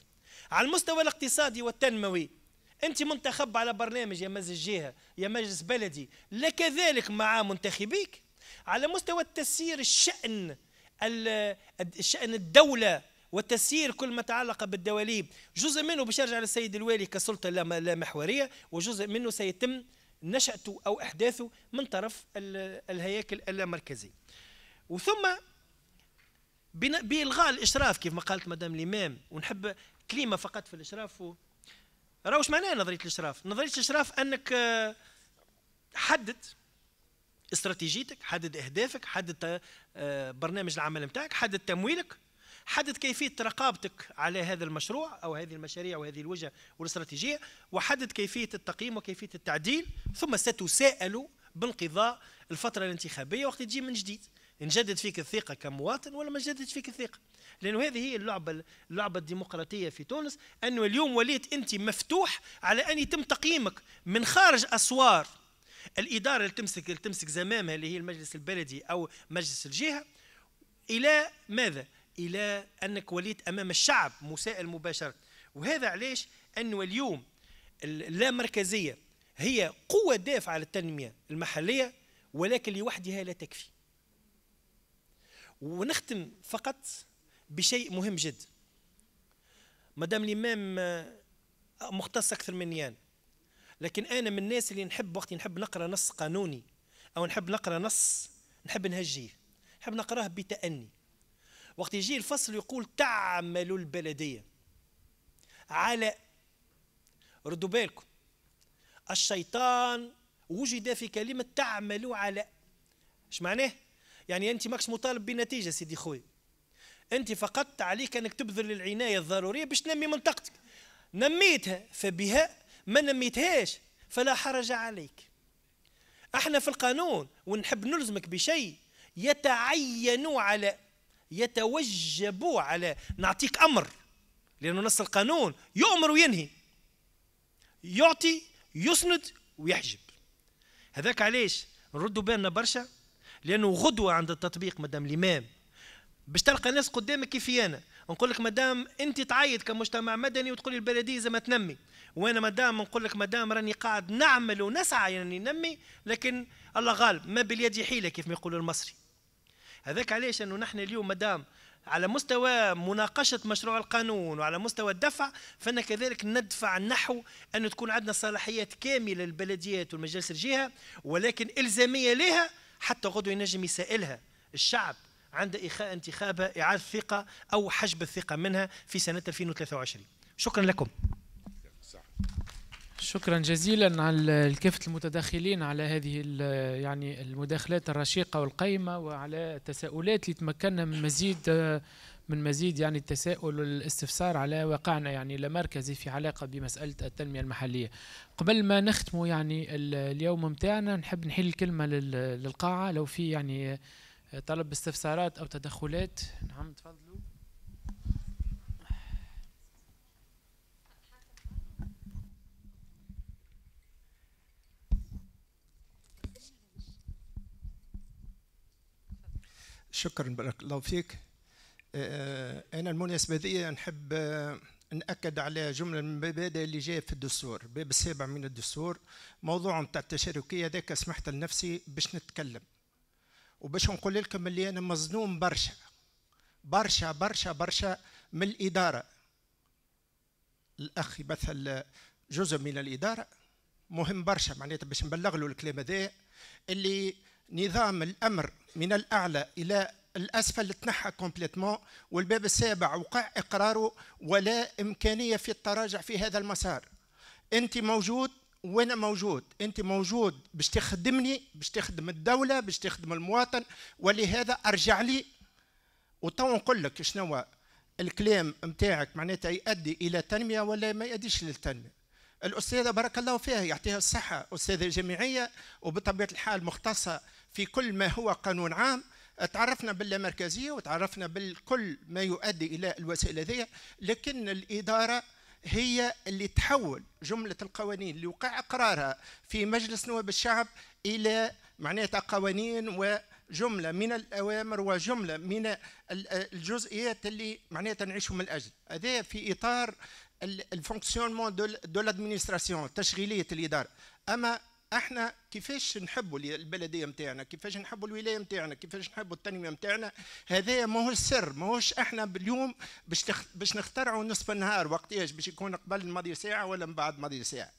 على المستوى الاقتصادي والتنموي انت منتخب على برنامج يا مجلس جهه يا مجلس بلدي لا كذلك مع منتخبيك على مستوى التسيير الشان الشان الدوله وتسيير كل ما تعلق بالدواليب جزء منه باش يرجع للسيد الوالي كسلطه لا محوريه وجزء منه سيتم نشاته او احداثه من طرف الهياكل اللامركزي وثم بالغاء الاشراف كيف ما قالت مدام الامام ونحب كلمه فقط في الاشراف راه واش معناها نظريه الاشراف نظريه الاشراف انك آه، حدد استراتيجيتك حدد اهدافك حدد آه، برنامج العمل نتاعك حدد تمويلك حدد كيفيه رقابتك على هذا المشروع او هذه المشاريع وهذه الوجهه والاستراتيجيه وحدد كيفيه التقييم وكيفيه التعديل ثم ستساءل بانقضاء الفتره الانتخابيه وقت تجي من جديد نجدد فيك الثقه كمواطن ولا ما نجددش فيك الثقه لانه هذه هي اللعبه اللعبه الديمقراطيه في تونس انه اليوم وليت انت مفتوح على ان يتم تقييمك من خارج اسوار الاداره اللي تمسك اللي تمسك زمامها اللي هي المجلس البلدي او مجلس الجهه الى ماذا؟ الى انك وليت امام الشعب مسائل مباشره وهذا علاش انه اليوم اللامركزيه هي قوه دافعه للتنميه المحليه ولكن لوحدها لا تكفي ونختم فقط بشيء مهم جد مدام الامام مختص اكثر مني انا لكن انا من الناس اللي نحب وقت نحب نقرا نص قانوني او نحب نقرا نص نحب نهجيه نحب نقراه بتاني وقت يجي الفصل يقول تعمل البلديه على ردوا بالكم الشيطان وجد في كلمه تعمل على اش معناه يعني انت ماكش مطالب بنتيجه سيدي خويا انت فقط عليك انك تبذل العنايه الضروريه باش تنمي منطقتك نميتها فبها ما نميتهاش فلا حرج عليك احنا في القانون ونحب نلزمك بشيء يتعين على يتوجب على نعطيك امر لانه نص القانون يؤمر وينهي يعطي يسند ويحجب هذاك علاش نردوا بالنا برشا لانه غدوه عند التطبيق مدام الامام باش تلقى ناس قدامك كيفي انا نقول لك مدام انت تعيط كمجتمع مدني وتقول لي البلديه زي ما تنمي وانا مدام نقول لك مدام راني قاعد نعمل ونسعى يعني ننمي لكن الله غالب ما باليد حيله كيف ما يقولوا المصري هذاك علاش انه نحن اليوم مدام على مستوى مناقشة مشروع القانون وعلى مستوى الدفع فإن كذلك ندفع نحو أن تكون عندنا صلاحيات كاملة للبلديات والمجالس الجهة ولكن إلزامية لها حتى غدوة ينجم يسائلها الشعب عند إخاء انتخابها إعادة ثقة أو حجب الثقة منها في سنة 2023 شكرا لكم شكرا جزيلا على الكافة المتداخلين على هذه يعني المداخلات الرشيقة والقيمة وعلى التساؤلات اللي تمكنا من مزيد من مزيد يعني التساؤل والاستفسار على واقعنا يعني لمركزي في علاقة بمسألة التنمية المحلية قبل ما نختموا يعني اليوم متاعنا نحب نحل الكلمة للقاعة لو في يعني طلب استفسارات أو تدخلات نعم تفضلوا شكرا بارك الله فيك آه، انا المناسبه ذي نحب آه، ناكد على جمله من المبادئ اللي جايه في الدستور باب السابع من الدستور موضوع نتاع التشاركيه ذاك سمحت لنفسي باش نتكلم وباش نقول لكم اللي انا مظلوم برشا برشا برشا برشا من الاداره الاخ يمثل جزء من الاداره مهم برشا معناتها باش نبلغ له الكلام هذا اللي نظام الامر من الاعلى الى الاسفل تنحى كومبليتمون والباب السابع وقع اقراره ولا امكانيه في التراجع في هذا المسار انت موجود وانا موجود انت موجود باش تخدمني باش تخدم الدوله باش تخدم المواطن ولهذا ارجع لي وتو نقول لك شنو الكلام نتاعك معناتها يؤدي الى تنميه ولا ما يؤديش للتنميه الاستاذه بارك الله فيها يعطيها الصحه استاذه جامعيه وبطبيعه الحال مختصه في كل ما هو قانون عام تعرفنا باللامركزيه وتعرفنا بالكل ما يؤدي الى الوسائل هذه لكن الاداره هي اللي تحول جمله القوانين اللي وقع اقرارها في مجلس نواب الشعب الى معناتها قوانين و جملة من الأوامر وجملة من الجزئيات اللي معناتها نعيشوا من أجل هذا في إطار الفونكسيونمون دو لادمينستراسيون تشغيلية الإدارة أما احنا كيفاش نحبوا البلديه نتاعنا كيفاش نحبوا الولايه نتاعنا كيفاش نحبوا التنميه نتاعنا هذايا ماهوش سر ماهوش احنا باليوم باش باش نخترعوا نصف النهار وقتاش باش يكون قبل ماضي ساعه ولا من بعد ماضي ساعه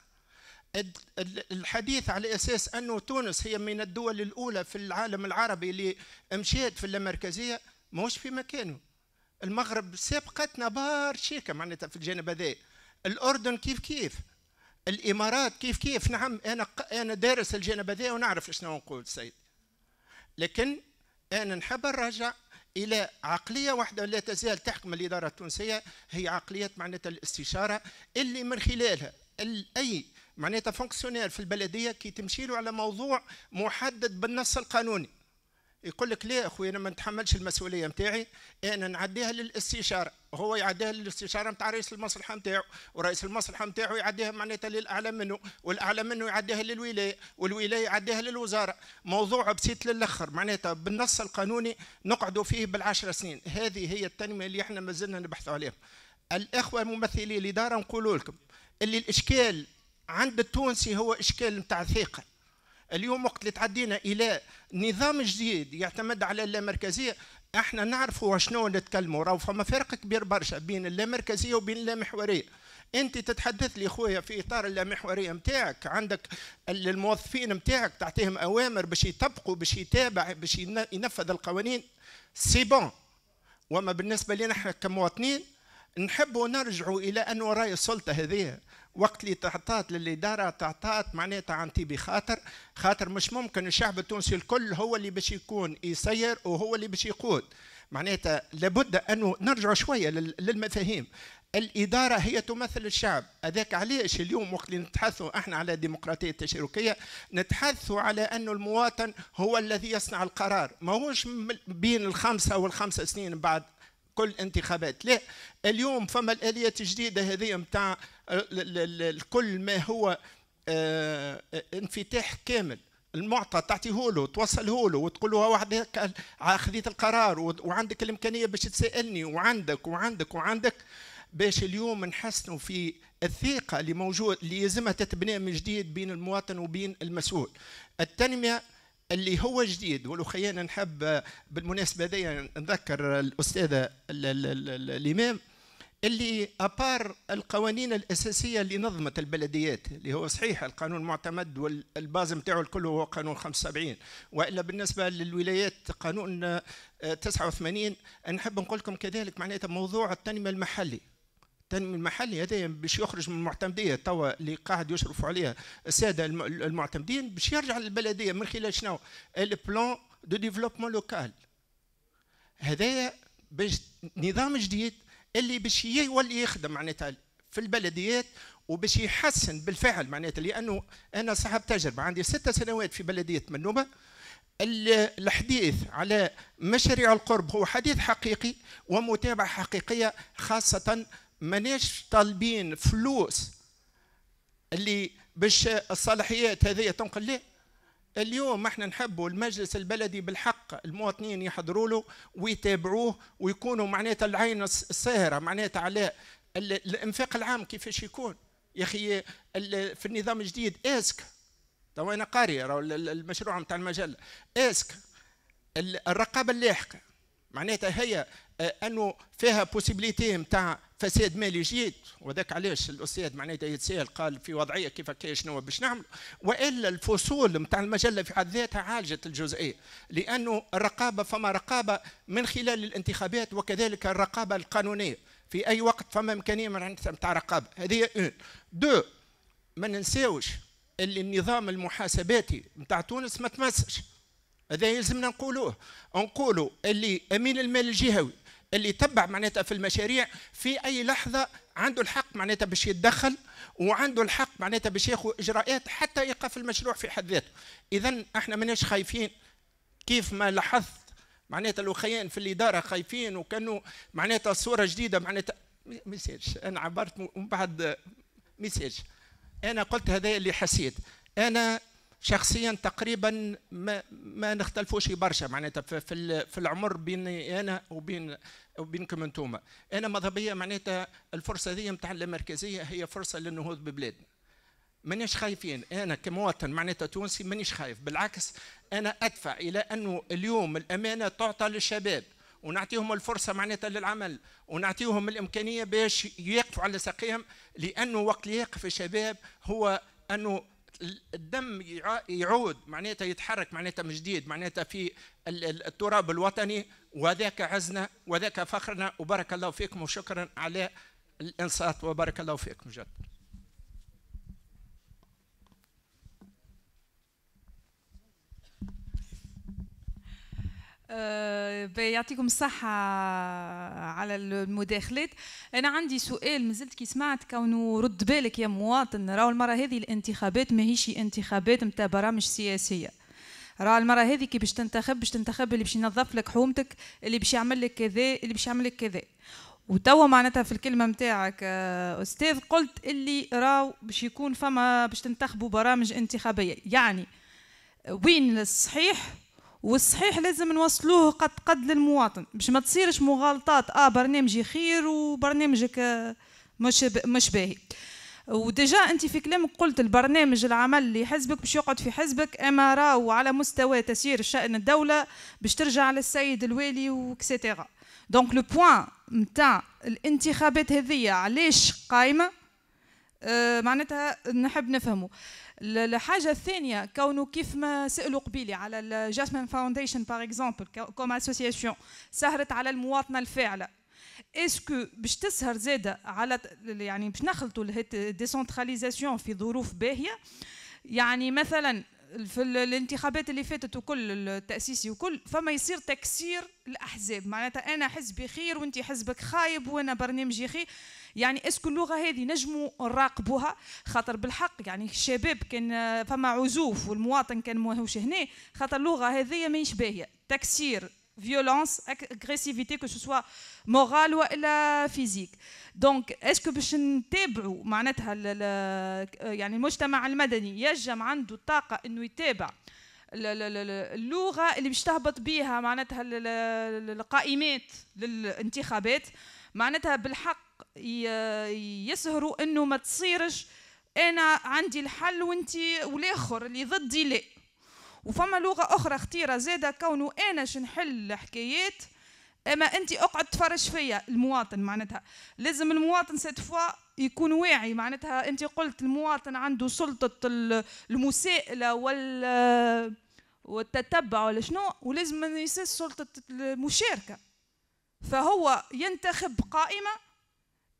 الحديث على اساس انه تونس هي من الدول الاولى في العالم العربي اللي مشيت في اللامركزيه ماهوش في مكانه المغرب بار بارشيكه معناتها في الجانب هذا الاردن كيف كيف الامارات كيف كيف نعم انا انا دارس الجانب هذا ونعرف شنو نقول سيد لكن انا نحب نرجع الى عقليه واحده لا تزال تحكم الاداره التونسيه هي عقليه معناتها الاستشاره اللي من خلالها اي معناتها فونكسيونير في البلديه كي تمشي له على موضوع محدد بالنص القانوني يقول لك ليه اخويا انا ما نتحملش المسؤوليه نتاعي انا نعديها للاستشاره هو يعديها للاستشاره نتاع رئيس المصلحه نتاعو ورئيس المصلحه نتاعو يعديها معناتها للاعلى منه والاعلى منه يعديها للولايه والولايه يعديها للوزاره موضوع بسيط للاخر معناتها بالنص القانوني نقعدوا فيه بالعشر سنين هذه هي التنميه اللي احنا مازلنا نبحثوا عليها الاخوه ممثلي الاداره نقول لكم اللي الاشكال عند التونسي هو اشكال نتاع ثقه اليوم وقت اللي تعدينا الى نظام جديد يعتمد على اللامركزيه احنا نعرفوا شنو نتكلموا راهو فما فرق كبير برشا بين اللامركزيه وبين اللامحوريه انت تتحدث لي خويا في اطار اللامحوريه نتاعك عندك الموظفين نتاعك تعطيهم اوامر باش يطبقوا باش يتابع باش ينفذ القوانين سي بون وما بالنسبه لنا احنا كمواطنين نحبوا نرجعوا الى انه راي السلطه هذه وقت اللي تعطات للاداره تعطات معناتها عن طيب خاطر خاطر مش ممكن الشعب التونسي الكل هو اللي باش يكون يسير وهو اللي باش يقود معناتها لابد انه نرجع شويه للمفاهيم الإدارة هي تمثل الشعب هذاك علاش اليوم وقت اللي نتحدثوا احنا على الديمقراطية التشاركية نتحدثوا على أنه المواطن هو الذي يصنع القرار ما هوش بين الخمسة والخمسة سنين بعد كل انتخابات لا اليوم فما الاليات الجديده هذه نتاع آه، الكل ما هو آه، انفتاح كامل المعطى تعطيه له توصله له وتقول له وحدك خذيت القرار وعندك الامكانيه باش تسالني وعندك وعندك وعندك باش اليوم نحسنوا في الثقه اللي موجود اللي يلزمها تتبنى من جديد بين المواطن وبين المسؤول التنميه اللي هو جديد ولو خيانا نحب بالمناسبه هذيا نذكر الاستاذه الامام اللي ابار القوانين الاساسيه اللي نظمت البلديات اللي هو صحيح القانون المعتمد والباز نتاعو الكل هو قانون 75 والا بالنسبه للولايات قانون 89 آه، نحب نقول لكم كذلك معناتها موضوع التنميه المحلي التنمية المحلي هذا باش يخرج من المعتمدية توا اللي قاعد يشرفوا عليها السادة المعتمدين باش يرجع للبلدية من خلال شنو؟ البلان دو ديفلوبمون لوكال هذايا باش نظام جديد اللي باش يولي يخدم معناتها في البلديات وباش يحسن بالفعل معناتها لانه انا صاحب تجربه عندي ست سنوات في بلديه منوبه الحديث على مشاريع القرب هو حديث حقيقي ومتابعه حقيقيه خاصه ماناش طالبين فلوس اللي باش الصلاحيات هذه تنقل ليه اليوم احنا نحبوا المجلس البلدي بالحق المواطنين يحضروا له ويتابعوه ويكونوا معناتها العين الساهره معناتها على الانفاق العام كيفاش يكون يا اخي في النظام الجديد اسك تو انا قاري المشروع نتاع المجله اسك الرقابه اللاحقه معناتها هي آه، انه فيها بوسيبيليتي نتاع فساد مالي جيد وذاك علاش الاستاذ معناتها يتساءل قال في وضعيه كيف كي شنو باش نعمل والا الفصول نتاع المجله في حد ذاتها عالجت الجزئيه لانه الرقابه فما رقابه من خلال الانتخابات وكذلك الرقابه القانونيه في اي وقت فما امكانيه نتاع رقابه هذه اون دو ما ننساوش اللي النظام المحاسباتي نتاع تونس ما تمسش هذا يلزمنا نقولوه نقولوا اللي امين المال الجهوي اللي يتبع معناتها في المشاريع في اي لحظه عنده الحق معناتها باش يتدخل وعنده الحق معناتها باش ياخذ اجراءات حتى يقف المشروع في حد ذاته اذا احنا ماناش خايفين كيف ما لاحظت معناتها الاخيان في الاداره خايفين وكانوا معناتها صوره جديده معناتها ميساج انا عبرت من بعد ميساج انا قلت هذا اللي حسيت انا شخصيا تقريبا ما, ما نختلفوش برشا معناتها في, في العمر بيني انا وبين وبينكم انتوما انا مذهبيه معناتها الفرصه هذه نتاع المركزيه هي فرصه للنهوض ببلادنا مانيش خايفين انا كمواطن معناتها تونسي مانيش خايف بالعكس انا ادفع الى انه اليوم الامانه تعطى للشباب ونعطيهم الفرصه معناتها للعمل ونعطيهم الامكانيه باش يقفوا على ساقيهم لانه وقت اللي يقف الشباب هو انه الدم يعود معناتها يتحرك معناتها من جديد معناتها في التراب الوطني وذاك عزنا وذاك فخرنا وبارك الله فيكم وشكرا على الانصات وبارك الله فيكم جد آه، يعطيكم الصحة على المداخلات أنا عندي سؤال مازلت كي سمعت كونه رد بالك يا مواطن راهو المرة هذه الانتخابات ماهيش انتخابات متاع برامج سياسية راه المرة هذه كي باش تنتخب باش تنتخب اللي باش ينظف لك حومتك اللي باش يعمل لك كذا اللي باش يعمل لك كذا وتوا معناتها في الكلمه نتاعك آه، استاذ قلت اللي راو باش يكون فما باش تنتخبوا برامج انتخابيه يعني وين الصحيح والصحيح لازم نوصلوه قد قد للمواطن باش ما تصيرش مغالطات اه برنامجي خير وبرنامجك آه، مش مش باهي وديجا انت في كلامك قلت البرنامج العمل لحزبك باش يقعد في حزبك اما راهو على مستوى تسيير شان الدوله باش ترجع للسيد الوالي وكسيتيرا دونك لو بوان نتاع الانتخابات هذيا علاش قايمه آه معناتها نحب نفهمه الحاجه الثانيه كونه كيف ما سالوا قبيلي على الجاسمين فاونديشن باغ اكزومبل كوم اسوسياسيون سهرت على المواطنه الفاعله اسكو باش تسهر زاده على يعني باش نخلطوا ديسونتراليزاسيون في ظروف باهيه يعني مثلا في الانتخابات اللي فاتت وكل التاسيسي وكل فما يصير تكسير الاحزاب معناتها انا حزبي خير وانت حزبك خايب وانا برنامجي خير يعني اسكو اللغه هذه نجموا نراقبوها خاطر بالحق يعني الشباب كان آه، فما عزوف والمواطن كان ماهوش هنا خاطر اللغه هذه ماهيش باهيه تكسير فيولونس اغريسيفيتي كو ce مورال والا فيزيك la physique. باش نتابعوا معناتها يعني المجتمع المدني يجم عنده الطاقة إنه يتابع اللغة اللي باش تهبط بها معناتها القائمات للانتخابات معناتها بالحق يسهروا انه ما تصيرش انا عندي الحل وانت والاخر اللي ضدي لا وفما لغه اخرى خطيره زاده كونه انا شنحل الحكايات اما انت اقعد تفرج فيا المواطن معناتها لازم المواطن سيت فوا يكون واعي معناتها انت قلت المواطن عنده سلطه المساءله وال والتتبع ولا شنو ولازم ما ينساش سلطه المشاركه فهو ينتخب قائمه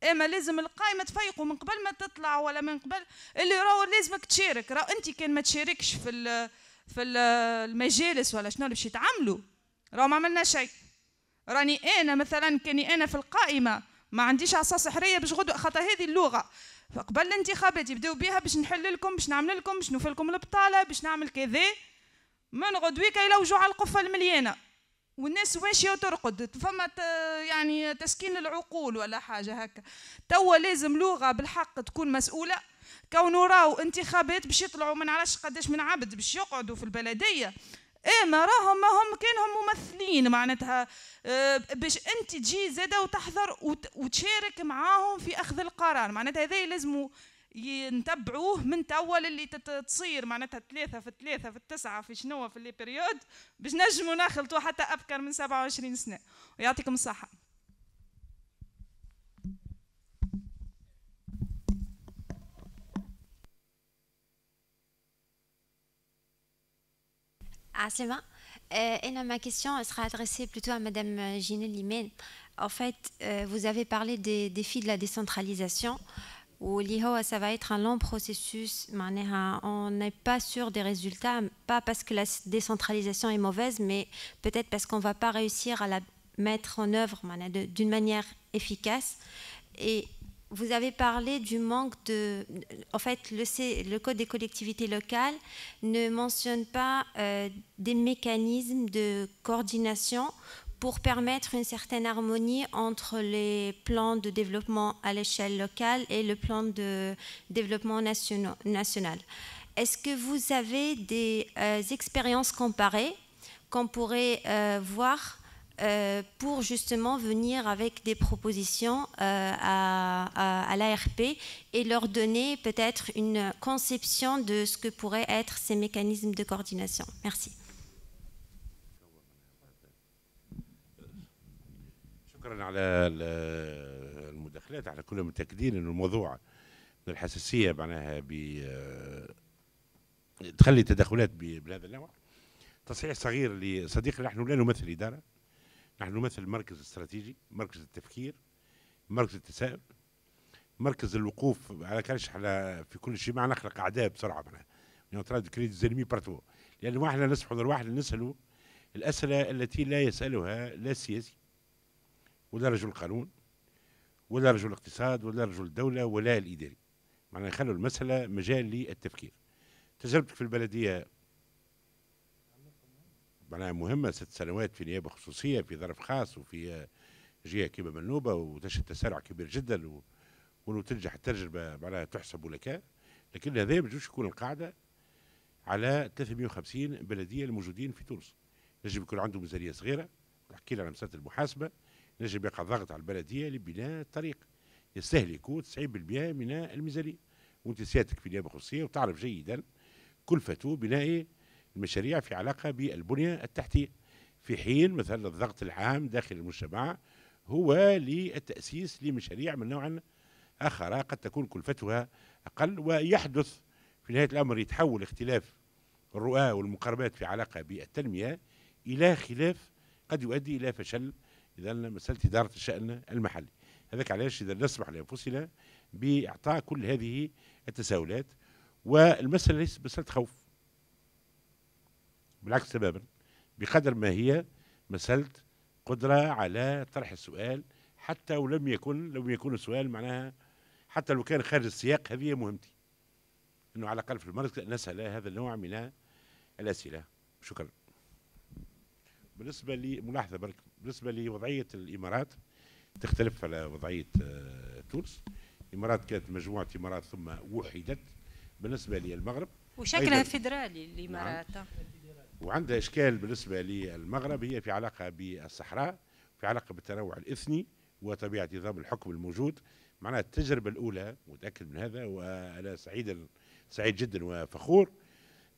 اما إيه لازم القائمه تفيقوا من قبل ما تطلع ولا من قبل اللي راهو لازمك تشارك راهو انت كان ما تشاركش في في المجالس ولا شنو باش يتعملوا راهو ما عملنا شيء راني انا مثلا كاني انا في القائمه ما عنديش عصا سحريه باش غدو خاطر هذه اللغه قبل الانتخابات يبداو بها باش نحل لكم باش نعمل لكم باش نوفي لكم البطاله باش نعمل كذا من غدويك يلوجوا على القفه المليانه والناس ماشيه ترقد فما يعني تسكين للعقول ولا حاجه هكا توا لازم لغه بالحق تكون مسؤوله كونو راو انتخابات باش يطلعوا ما نعرفش قداش من عبد باش يقعدوا في البلديه ايه ما راهم ما هم كانهم ممثلين معناتها آه، باش انت تجي زاده وتحضر وتشارك معاهم في اخذ القرار معناتها هذا لازم ينتبعوه من توا اللي تصير معناتها ثلاثة في ثلاثة في التسعة في شنو في لي بريود باش نجموا نخلطوا حتى أبكر من 27 سنة ويعطيكم الصحة Aslima, euh, et là, ma question sera adressée plutôt à Madame Ginelle Limen. En fait, euh, vous avez parlé des défis de la décentralisation. Ou l'IHO, ça va être un long processus hein. on n'est pas sûr des résultats pas parce que la décentralisation est mauvaise mais peut-être parce qu'on ne va pas réussir à la mettre en œuvre d'une manière efficace et vous avez parlé du manque de... En fait, le, Code des collectivités locales ne mentionne pas euh, des mécanismes de coordination pour permettre une certaine harmonie entre les plans de développement à l'échelle locale et le plan de développement national. Est-ce que vous avez des euh, expériences comparées qu'on pourrait euh, voir euh, pour justement venir avec des propositions à, à l'ARP et leur donner peut-être une conception de ce que pourraient être ces mécanismes de coordination Merci. شكرا على المداخلات احنا كل متاكدين انه الموضوع الحساسيه معناها ب تخلي تدخلات بهذا النوع تصحيح صغير لصديقنا نحن لا نمثل اداره نحن نمثل مركز استراتيجي مركز التفكير مركز التساؤل مركز الوقوف على كلش احنا في كل شيء ما نخلق اعداء بسرعه معناها نتراد يعني كريد زلمي برتو لانه احنا نصحوا الواحد نسالوا الاسئله التي لا يسالها لا السياسي ولا رجل قانون ولا رجل اقتصاد ولا رجل دوله ولا الاداري معناها خلوا المساله مجال للتفكير تجربتك في البلديه معناها مهمه ست سنوات في نيابه خصوصيه في ظرف خاص وفي جهه كيما منوبه وتشهد تسارع كبير جدا و... ولو تنجح التجربه معناها تحسب لك لكن هذا ما يجوش يكون القاعده على 350 بلديه الموجودين في تونس يجب يكون عنده ميزانيه صغيره نحكي لنا مساله المحاسبه نجم يقع ضغط على البلديه لبناء الطريق يستهلك 90% من الميزانيه وانت سيادتك في نيابه خصوصيه وتعرف جيدا كلفه بناء المشاريع في علاقه بالبنيه التحتيه في حين مثلا الضغط العام داخل المجتمع هو للتاسيس لمشاريع من نوع اخر قد تكون كلفتها اقل ويحدث في نهايه الامر يتحول اختلاف الرؤى والمقاربات في علاقه بالتنميه الى خلاف قد يؤدي الى فشل إذا مسألة إدارة الشان المحلي هذاك علاش إذا نسمح لأنفسنا بإعطاء كل هذه التساؤلات والمسألة ليست مسألة خوف بالعكس تماما بقدر ما هي مسألة قدرة على طرح السؤال حتى ولم يكن لم يكون السؤال معناها حتى لو كان خارج السياق هذه مهمتي انه على الاقل في المركز نسال هذا النوع من الاسئله شكرا بالنسبه لملاحظه برك بالنسبه لوضعيه الامارات تختلف على وضعيه آه، تونس الامارات كانت مجموعه امارات ثم وحدت بالنسبه للمغرب وشكلها فيدرالي الامارات نعم. وعندها اشكال بالنسبه للمغرب هي في علاقه بالصحراء في علاقه بالتنوع الاثني وطبيعه نظام الحكم الموجود معناها التجربه الاولى متاكد من هذا وانا سعيد سعيد جدا وفخور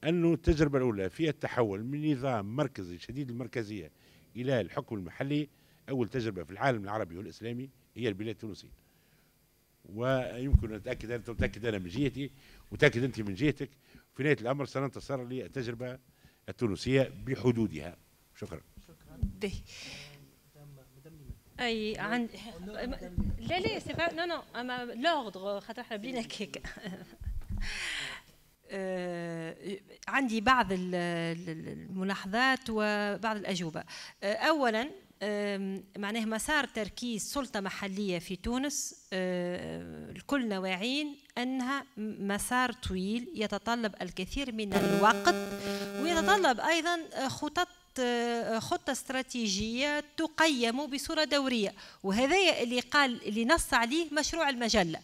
انه التجربه الاولى فيها التحول من نظام مركزي شديد المركزيه إلى الحكم المحلي أول تجربة في العالم العربي والإسلامي هي البلاد التونسية ويمكن أتأكد أنت متأكد أنا من جهتي وتأكد أنت من جهتك في نهاية الأمر سننتصر للتجربة التونسية بحدودها شكرا شكرا اي عند لا لا سي با نو نو اما لوردر خاطر احنا بلينا كيك (laughs) آه، عندي بعض الملاحظات وبعض الأجوبة آه، أولا معناه مسار تركيز سلطة محلية في تونس آه، الكلنا واعين أنها مسار طويل يتطلب الكثير من الوقت ويتطلب أيضا خطط آه، خطة استراتيجية تقيم بصورة دورية وهذا اللي قال اللي نص عليه مشروع المجلة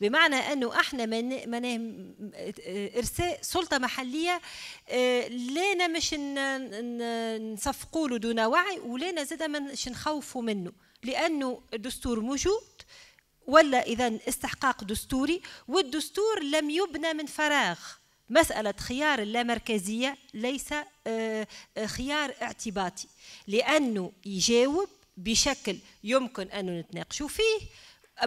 بمعنى أنه احنا من, من آه، إرساء سلطة محلية آه، لنا مش نصفقوا له دون وعي ولنا زادة مش نخوفوا منه لأنه الدستور موجود ولا إذا استحقاق دستوري والدستور لم يبنى من فراغ مسألة خيار اللامركزية ليس آه، آه، خيار اعتباطي لأنه يجاوب بشكل يمكن أن نتناقش فيه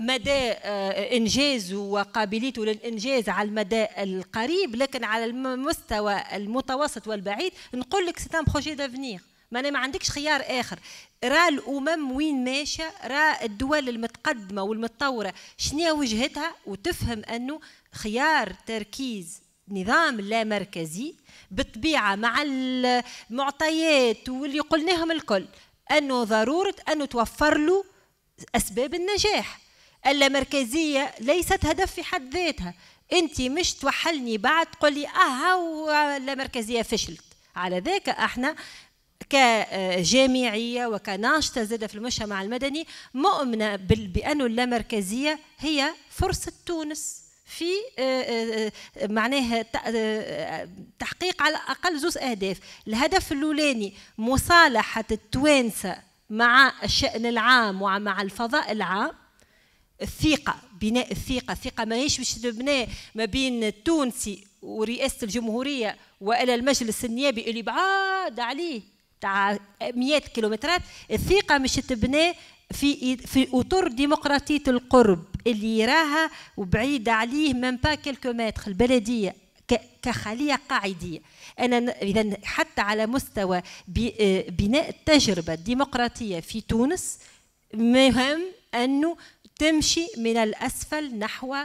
مدى آه، انجازه وقابليته للانجاز على المدى القريب لكن على المستوى المتوسط والبعيد نقول لك ستان بروجي دافنيغ ما ما عندكش خيار اخر راى الامم وين ماشيه راى الدول المتقدمه والمتطوره شنو وجهتها وتفهم انه خيار تركيز نظام لا مركزي بالطبيعه مع المعطيات واللي قلناهم الكل انه ضروره انه توفر له اسباب النجاح اللامركزيه ليست هدف في حد ذاتها انت مش توحلني بعد قولي أها اللامركزيه فشلت على ذاك احنا كجامعيه وكناشطه زاده في المجتمع المدني مؤمنه بانه اللامركزيه هي فرصه تونس في آه، آه، آه، معناه تحقيق على الاقل زوز اهداف الهدف الاولاني مصالحه التوانسه مع الشان العام ومع الفضاء العام الثقه بناء الثقه الثقه ماهيش باش تبنى ما بين التونسي ورئاسه الجمهوريه والى المجلس النيابي اللي بعاد عليه تاع مئات كيلومترات الثقه مش تبنى في في اطر ديمقراطيه القرب اللي يراها وبعيدة عليه من با كيلكو متر البلدية كخلية قاعدية أنا إذا حتى على مستوى بناء التجربة الديمقراطية في تونس مهم أنه تمشي من الأسفل نحو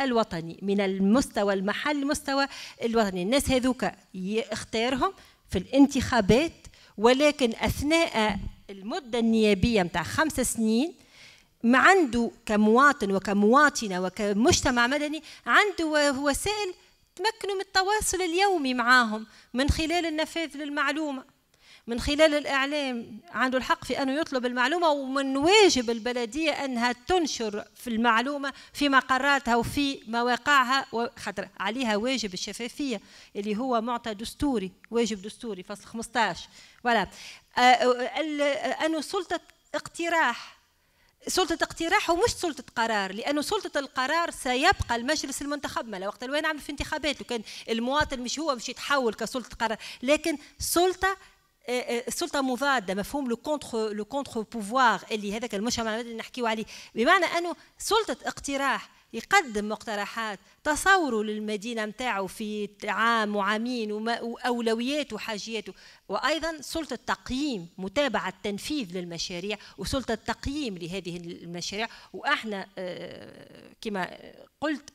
الوطني من المستوى المحل لمستوى الوطني الناس هذوك يختارهم في الانتخابات ولكن أثناء المدة النيابية متاع خمس سنين ما عنده كمواطن وكمواطنة وكمجتمع مدني عنده وسائل تمكنه من التواصل اليومي معاهم من خلال النفاذ للمعلومة من خلال الإعلام عنده الحق في أنه يطلب المعلومة ومن واجب البلدية أنها تنشر في المعلومة في مقراتها وفي مواقعها وخطر عليها واجب الشفافية اللي هو معطى دستوري واجب دستوري فصل 15 ولا آه، آه، آه، أنه سلطة اقتراح سلطة اقتراح ومش سلطة قرار لأنه سلطة القرار سيبقى المجلس المنتخب ما وقت الوين نعمل في انتخابات وكان المواطن مش هو مش يتحول كسلطة قرار لكن سلطة السلطه آه، آه، مضاده مفهوم لو كونتر لو كونتر بوفوار اللي هذاك المجتمع اللي نحكيو عليه بمعنى انه سلطه اقتراح يقدم مقترحات تصوره للمدينة متاعه في عام وعامين وأولوياته وحاجياته وأيضا سلطة تقييم متابعة تنفيذ للمشاريع وسلطة تقييم لهذه المشاريع وإحنا آه، كما قلت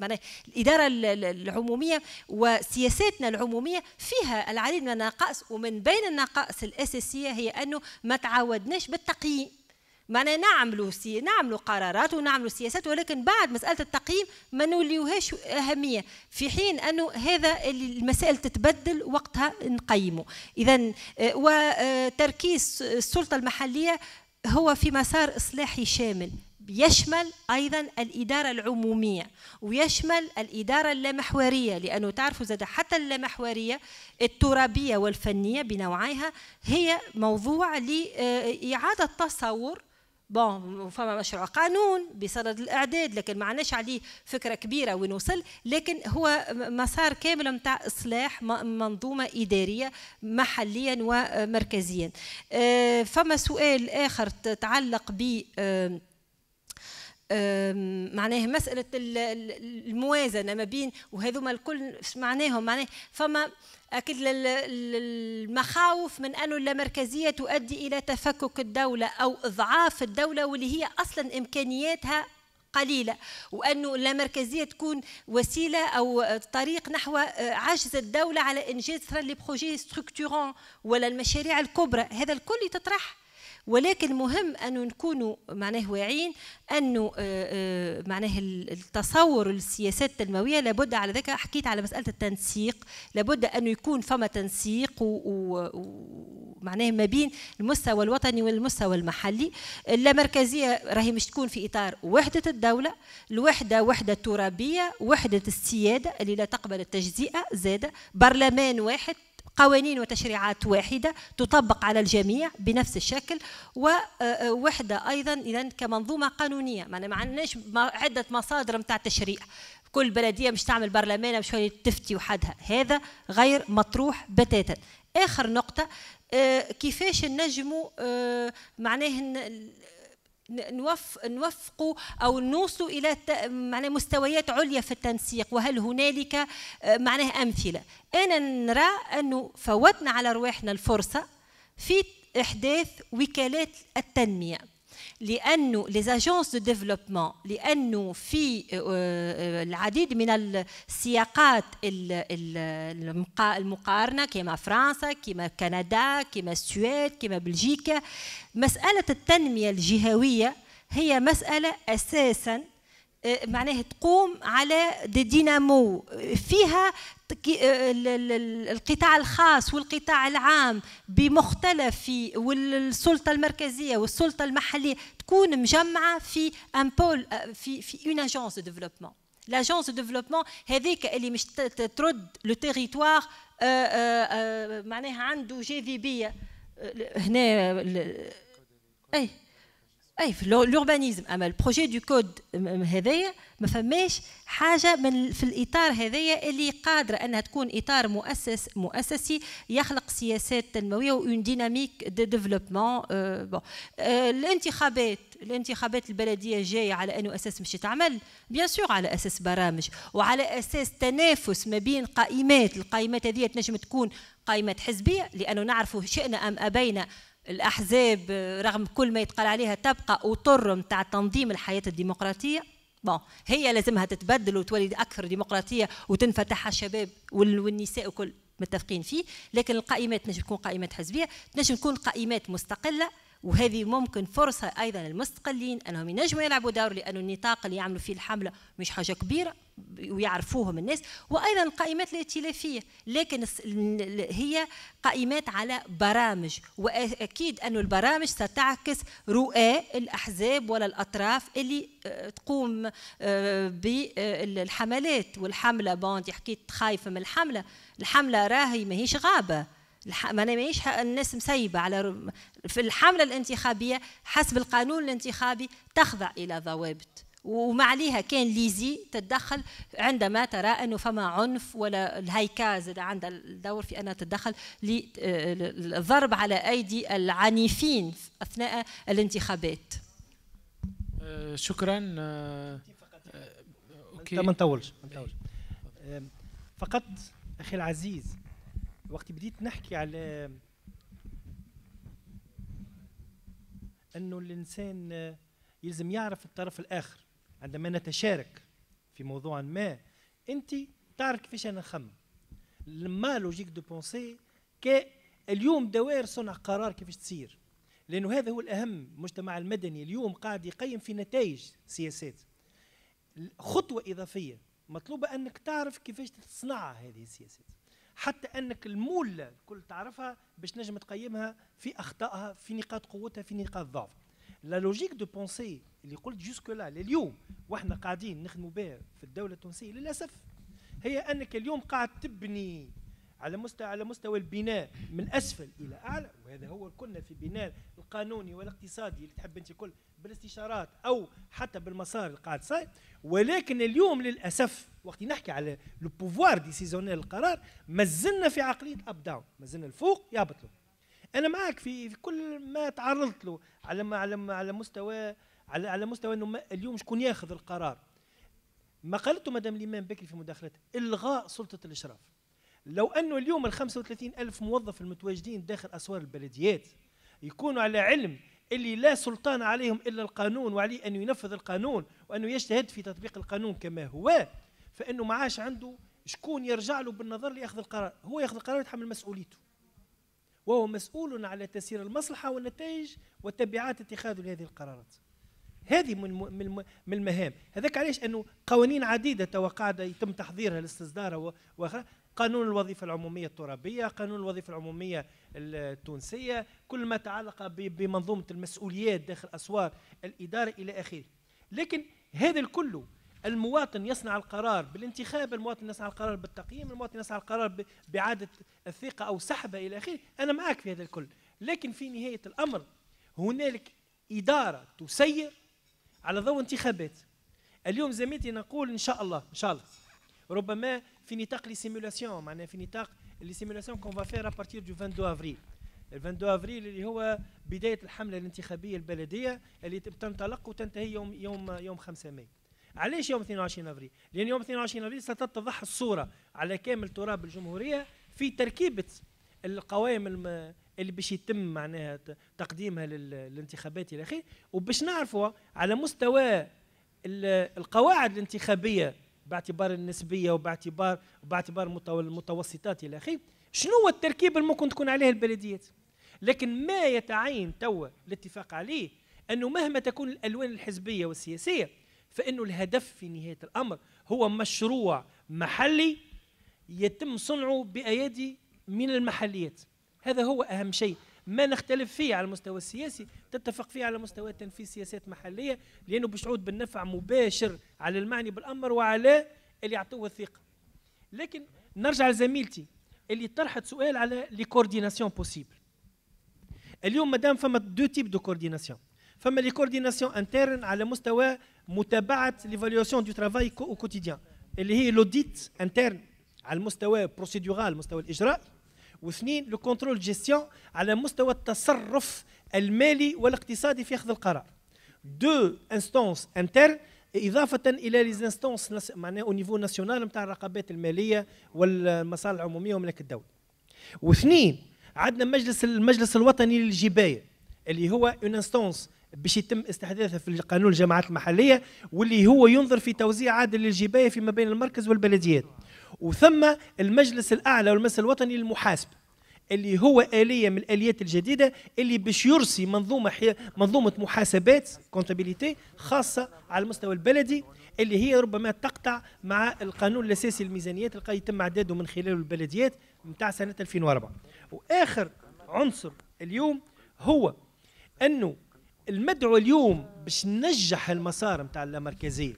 الإدارة العمومية وسياساتنا العمومية فيها العديد من النقائص ومن بين النقائص الأساسية هي أنه ما تعودناش بالتقييم معنا نعملوا سي... نعملوا قرارات ونعملوا سياسات ولكن بعد مساله التقييم ما نوليوهاش اهميه في حين انه هذا المسائل تتبدل وقتها نقيمه اذا آه، وتركيز السلطه المحليه هو في مسار اصلاحي شامل يشمل ايضا الاداره العموميه ويشمل الاداره اللامحوريه لانه تعرفوا زاد حتى اللامحوريه الترابيه والفنيه بنوعيها هي موضوع لاعاده تصور بون فما مشروع قانون بصدد الاعداد لكن ما عندناش عليه فكره كبيره وين وصل لكن هو مسار كامل نتاع اصلاح منظومه اداريه محليا ومركزيا آه، فما سؤال اخر تتعلق ب آه، معناها مسألة الموازنة ما بين وهذوما الكل معناهم معناه فما أكيد المخاوف من أن اللامركزية تؤدي إلى تفكك الدولة أو إضعاف الدولة واللي هي أصلا إمكانياتها قليله وانه اللامركزيه تكون وسيله او طريق نحو آه، عجز الدوله على انجاز لي بروجي ستركتورون ولا المشاريع الكبرى هذا الكل يتطرح ولكن مهم أنه نكونوا معناه واعين أنه آه، آه، معناه التصور السياسات التنموية لابد على ذلك حكيت على مسألة التنسيق لابد أنه يكون فما تنسيق ومعناه ما بين المستوى الوطني والمستوى المحلي اللامركزية راهي مش تكون في إطار وحدة الدولة الوحدة وحدة ترابية وحدة السيادة اللي لا تقبل التجزئة زادة برلمان واحد قوانين وتشريعات واحدة تطبق على الجميع بنفس الشكل ووحدة آه، آه، أيضا إذا كمنظومة قانونية ما عندناش عدة مصادر متاع تشريع كل بلدية مش تعمل برلمان مش تفتي وحدها هذا غير مطروح بتاتا آخر نقطة آه، كيفاش نجموا معناه نوف او نوصل الى معنى مستويات عليا في التنسيق وهل هنالك آه، معناه امثله انا نرى انه فوتنا على رواحنا الفرصه في احداث وكالات التنميه لأنه ليزاجونس دو ديفلوبمون لأنه في آه، آه، العديد من السياقات المقارنة كما فرنسا كما كندا كما السويد كما بلجيكا مسألة التنمية الجهوية هي مسألة أساساً آه، معناها تقوم على دي دينامو فيها آه، القطاع الخاص والقطاع العام بمختلف والسلطه المركزيه والسلطه المحليه تكون مجمعه في ان آه، بول في في اون اجونس دو ديفلوبمون لاجونس دو ديفلوبمون هذيك اللي مش ترد لو تيريتوار آه، معناها عنده جاذبيه هنا اي اي إيه، في لوربانيزم اما البروجي دو كود هذايا ما فماش حاجه من في الاطار هذايا اللي قادره انها تكون اطار مؤسس مؤسسي يخلق سياسات تنمويه وان ديناميك دي ديفلوبمون بون الانتخابات الانتخابات البلديه جايه على انه اساس مش تعمل بيان سور على اساس برامج وعلى اساس تنافس ما بين قائمات القائمات هذه تنجم تكون قائمات حزبيه لانه نعرفوا شئنا ام ابينا الاحزاب رغم كل ما يتقال عليها تبقى اطر نتاع تنظيم الحياه الديمقراطيه بون هي لازمها تتبدل وتولي اكثر ديمقراطيه وتنفتح على الشباب والنساء وكل متفقين فيه لكن القائمات تنجم تكون قائمات حزبيه تنجم تكون قائمات مستقله وهذه ممكن فرصه ايضا للمستقلين انهم ينجموا يلعبوا دور لانه النطاق اللي يعملوا فيه الحمله مش حاجه كبيره ويعرفوهم الناس وايضا القائمات الائتلافيه لكن هي قائمات على برامج واكيد أن البرامج ستعكس رؤى الاحزاب ولا الاطراف اللي آه، تقوم آه، بالحملات آه، والحمله بوند حكيت خايفه من الحمله الحمله راهي ماهيش غابه ما ماهيش الناس مسيبه على في الحمله الانتخابيه حسب القانون الانتخابي تخضع الى ضوابط وما عليها كان ليزي تتدخل عندما ترى انه فما عنف ولا الهيكا اللي عندها الدور في انها تتدخل للضرب على ايدي العنيفين اثناء الانتخابات. أه، شكرا أه، أه، اوكي ما نطولش ما نطولش فقط اخي العزيز وقت بديت نحكي على انه الانسان يلزم يعرف الطرف الاخر عندما نتشارك في موضوع ما انت تعرف كيفاش انا نخمم لما لوجيك دو بونسي ك اليوم دوائر صنع قرار كيفاش تصير لانه هذا هو الاهم المجتمع المدني اليوم قاعد يقيم في نتائج سياسات خطوه اضافيه مطلوبه انك تعرف كيفاش تصنع هذه السياسات حتى انك المولة الكل تعرفها باش تنجم تقيمها في اخطائها في نقاط قوتها في نقاط ضعفها لا لوجيك دو بونسي اللي قلت جوسكو لا لليوم واحنا قاعدين نخدموا بها في الدوله التونسيه للاسف هي انك اليوم قاعد تبني على مستوى على مستوى البناء من اسفل الى اعلى وهذا هو كنا في بناء القانوني والاقتصادي اللي تحب انت كل بالاستشارات او حتى بالمسار اللي قاعد صاير ولكن اليوم للاسف وقت نحكي على لو بوفوار ديسيزيونيل القرار مازلنا في عقليه اب داون مازلنا الفوق يهبط له انا معك في, في كل ما تعرضت له على ما على ما على مستوى على على مستوى انه اليوم شكون ياخذ القرار ما قالته مدام الامام بكري في مداخلتها الغاء سلطه الاشراف لو انه اليوم ال 35 الف موظف المتواجدين داخل اسوار البلديات يكونوا على علم اللي لا سلطان عليهم الا القانون وعليه ان ينفذ القانون وانه يجتهد في تطبيق القانون كما هو فانه ما عادش عنده شكون يرجع له بالنظر لياخذ القرار هو ياخذ القرار ويتحمل مسؤوليته وهو مسؤول على تسيير المصلحه والنتائج وتبعات اتخاذه لهذه القرارات هذه من من من المهام هذاك علاش انه قوانين عديده توا يتم تحضيرها لاستصدارها واخرى قانون الوظيفه العموميه الترابيه قانون الوظيفه العموميه التونسيه كل ما تعلق بمنظومه المسؤوليات داخل اسوار الاداره الى اخره لكن هذا الكل المواطن يصنع القرار بالانتخاب المواطن يصنع القرار بالتقييم المواطن يصنع القرار بإعادة الثقة أو سحبها إلى آخره أنا معك في هذا الكل لكن في نهاية الأمر هنالك إدارة تسير على ضوء انتخابات اليوم زميلتي نقول ان شاء الله ان شاء الله ربما في نطاق لي سيمولاسيون معناها في نطاق لي سيمولاسيون كون فافير بارتير دو 22 افريل 22 افريل اللي هو بدايه الحمله الانتخابيه البلديه اللي تنطلق وتنتهي يوم يوم يوم 5 ماي علاش يوم 22 افريل؟ لان يوم 22 افريل ستتضح الصوره على كامل تراب الجمهوريه في تركيبه القوائم اللي باش يتم معناها تقديمها للانتخابات الى اخره وباش نعرفوا على مستوى القواعد الانتخابيه باعتبار النسبيه وباعتبار باعتبار المتوسطات الى اخره شنو هو التركيب اللي ممكن تكون عليه البلديات لكن ما يتعين توا الاتفاق عليه انه مهما تكون الالوان الحزبيه والسياسيه فانه الهدف في نهايه الامر هو مشروع محلي يتم صنعه بايادي من المحليات هذا هو أهم شيء ما نختلف فيه على المستوى السياسي تتفق فيه على مستوى تنفيذ سياسات محلية لأنه باش تعود بالنفع مباشر على المعني بالأمر وعلى اللي يعطوه الثقة لكن نرجع لزميلتي اللي طرحت سؤال على لي كورديناسيون بوسيبل اليوم مدام فما دو تيب دو كورديناسيون فما لي كورديناسيون انترن على مستوى متابعه ليفاليواسيون دو ترافاي كو كوتيديان اللي هي لوديت انترن على المستوى بروسيدورال المستوى الاجرائي واثنين لو كونترول جيستيون على مستوى التصرف المالي والاقتصادي في اخذ القرار دو انستونس انتر اضافه الى لي انستونس معناها او نيفو ناسيونال نتاع الرقابات الماليه والمصالح العموميه وملك الدوله واثنين عندنا مجلس المجلس الوطني للجبايه اللي هو اون انستونس باش يتم استحداثها في قانون الجماعات المحليه واللي هو ينظر في توزيع عادل للجبايه فيما بين المركز والبلديات وثم المجلس الاعلى والمجلس الوطني للمحاسبه اللي هو آلية من الآليات الجديدة اللي باش يرسي منظومة حي... منظومة محاسبات كونتابيليتي خاصة على المستوى البلدي اللي هي ربما تقطع مع القانون الأساسي للميزانيات اللي يتم إعداده من خلاله البلديات نتاع سنة 2004 وآخر عنصر اليوم هو أنه المدعو اليوم باش ننجح المسار نتاع اللامركزية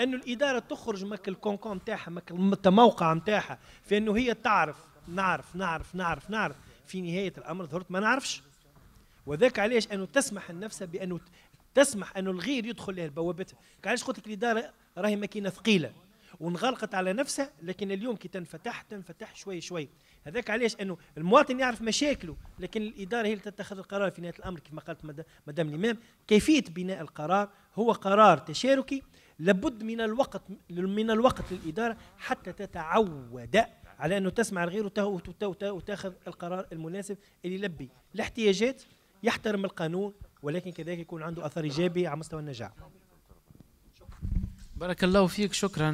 انه الاداره تخرج مك الكونكون نتاعها مك الموقع نتاعها في انه هي تعرف نعرف نعرف نعرف نعرف في نهايه الامر ظهرت ما نعرفش وذاك علاش انه تسمح لنفسها بانه تسمح انه الغير يدخل لها بوابتها علاش قلت لك الاداره راهي ماكينه ثقيله وانغلقت على نفسها لكن اليوم كي تنفتح تنفتح شوي شوي هذاك علاش انه المواطن يعرف مشاكله لكن الاداره هي اللي تتخذ القرار في نهايه الامر كما قالت مدام الامام كيفيه بناء القرار هو قرار تشاركي لابد من الوقت من الوقت للإدارة حتى تتعود على أنه تسمع الغير وتاخذ القرار المناسب اللي يلبي الاحتياجات يحترم القانون ولكن كذلك يكون عنده أثر إيجابي على مستوى النجاح بارك الله فيك شكرا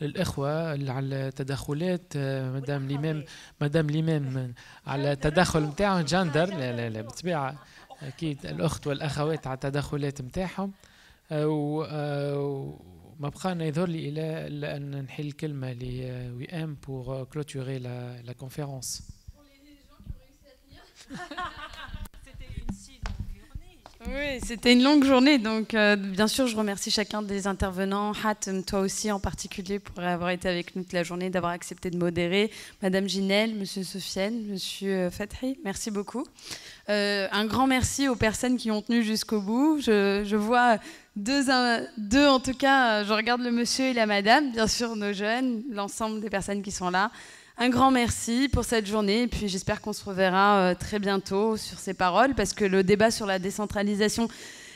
للإخوة على التدخلات آه، مدام الإمام مدام الإمام على التدخل نتاعهم جندر لا لا لا بالطبيعة أكيد الأخت والأخوات على التدخلات نتاعهم ou بقى انا يظهر لي الى ان نحل الكلمه لوئام بور كلوتوري longue journée. Oui, c'était une longue journée, donc euh, bien sûr, je remercie chacun des intervenants. Hatem, toi aussi en particulier, pour avoir été avec nous toute la journée, d'avoir accepté de modérer. Madame Ginelle, Monsieur Sofiane, Monsieur euh, Fatri, merci beaucoup. Euh, un grand merci aux personnes qui ont tenu jusqu'au bout. Je, je vois deux, en tout cas, euh, je regarde le monsieur et la madame, bien sûr nos jeunes, l'ensemble des personnes qui sont là. Un grand merci pour cette journée et puis j'espère qu'on se reverra euh, très bientôt sur ces paroles parce que le débat sur la décentralisation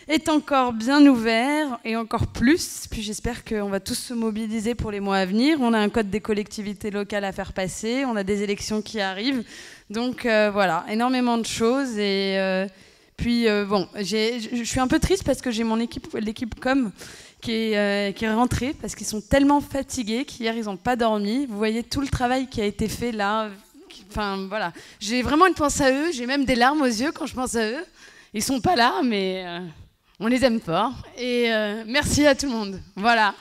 est encore bien ouvert et encore plus. Puis j'espère qu'on va tous se mobiliser pour les mois à venir. On a un code des collectivités locales à faire passer, on a des élections qui arrivent. Donc euh, voilà, énormément de choses et... Puis euh, bon, je suis un peu triste parce que j'ai mon équipe, l'équipe com, qui est, euh, qui est rentrée parce qu'ils sont tellement fatigués qu'hier ils n'ont pas dormi. Vous voyez tout le travail qui a été fait là. Enfin voilà, j'ai vraiment une pensée à eux. J'ai même des larmes aux yeux quand je pense à eux. Ils sont pas là, mais euh, on les aime fort. Et merci à tout le monde. Voilà.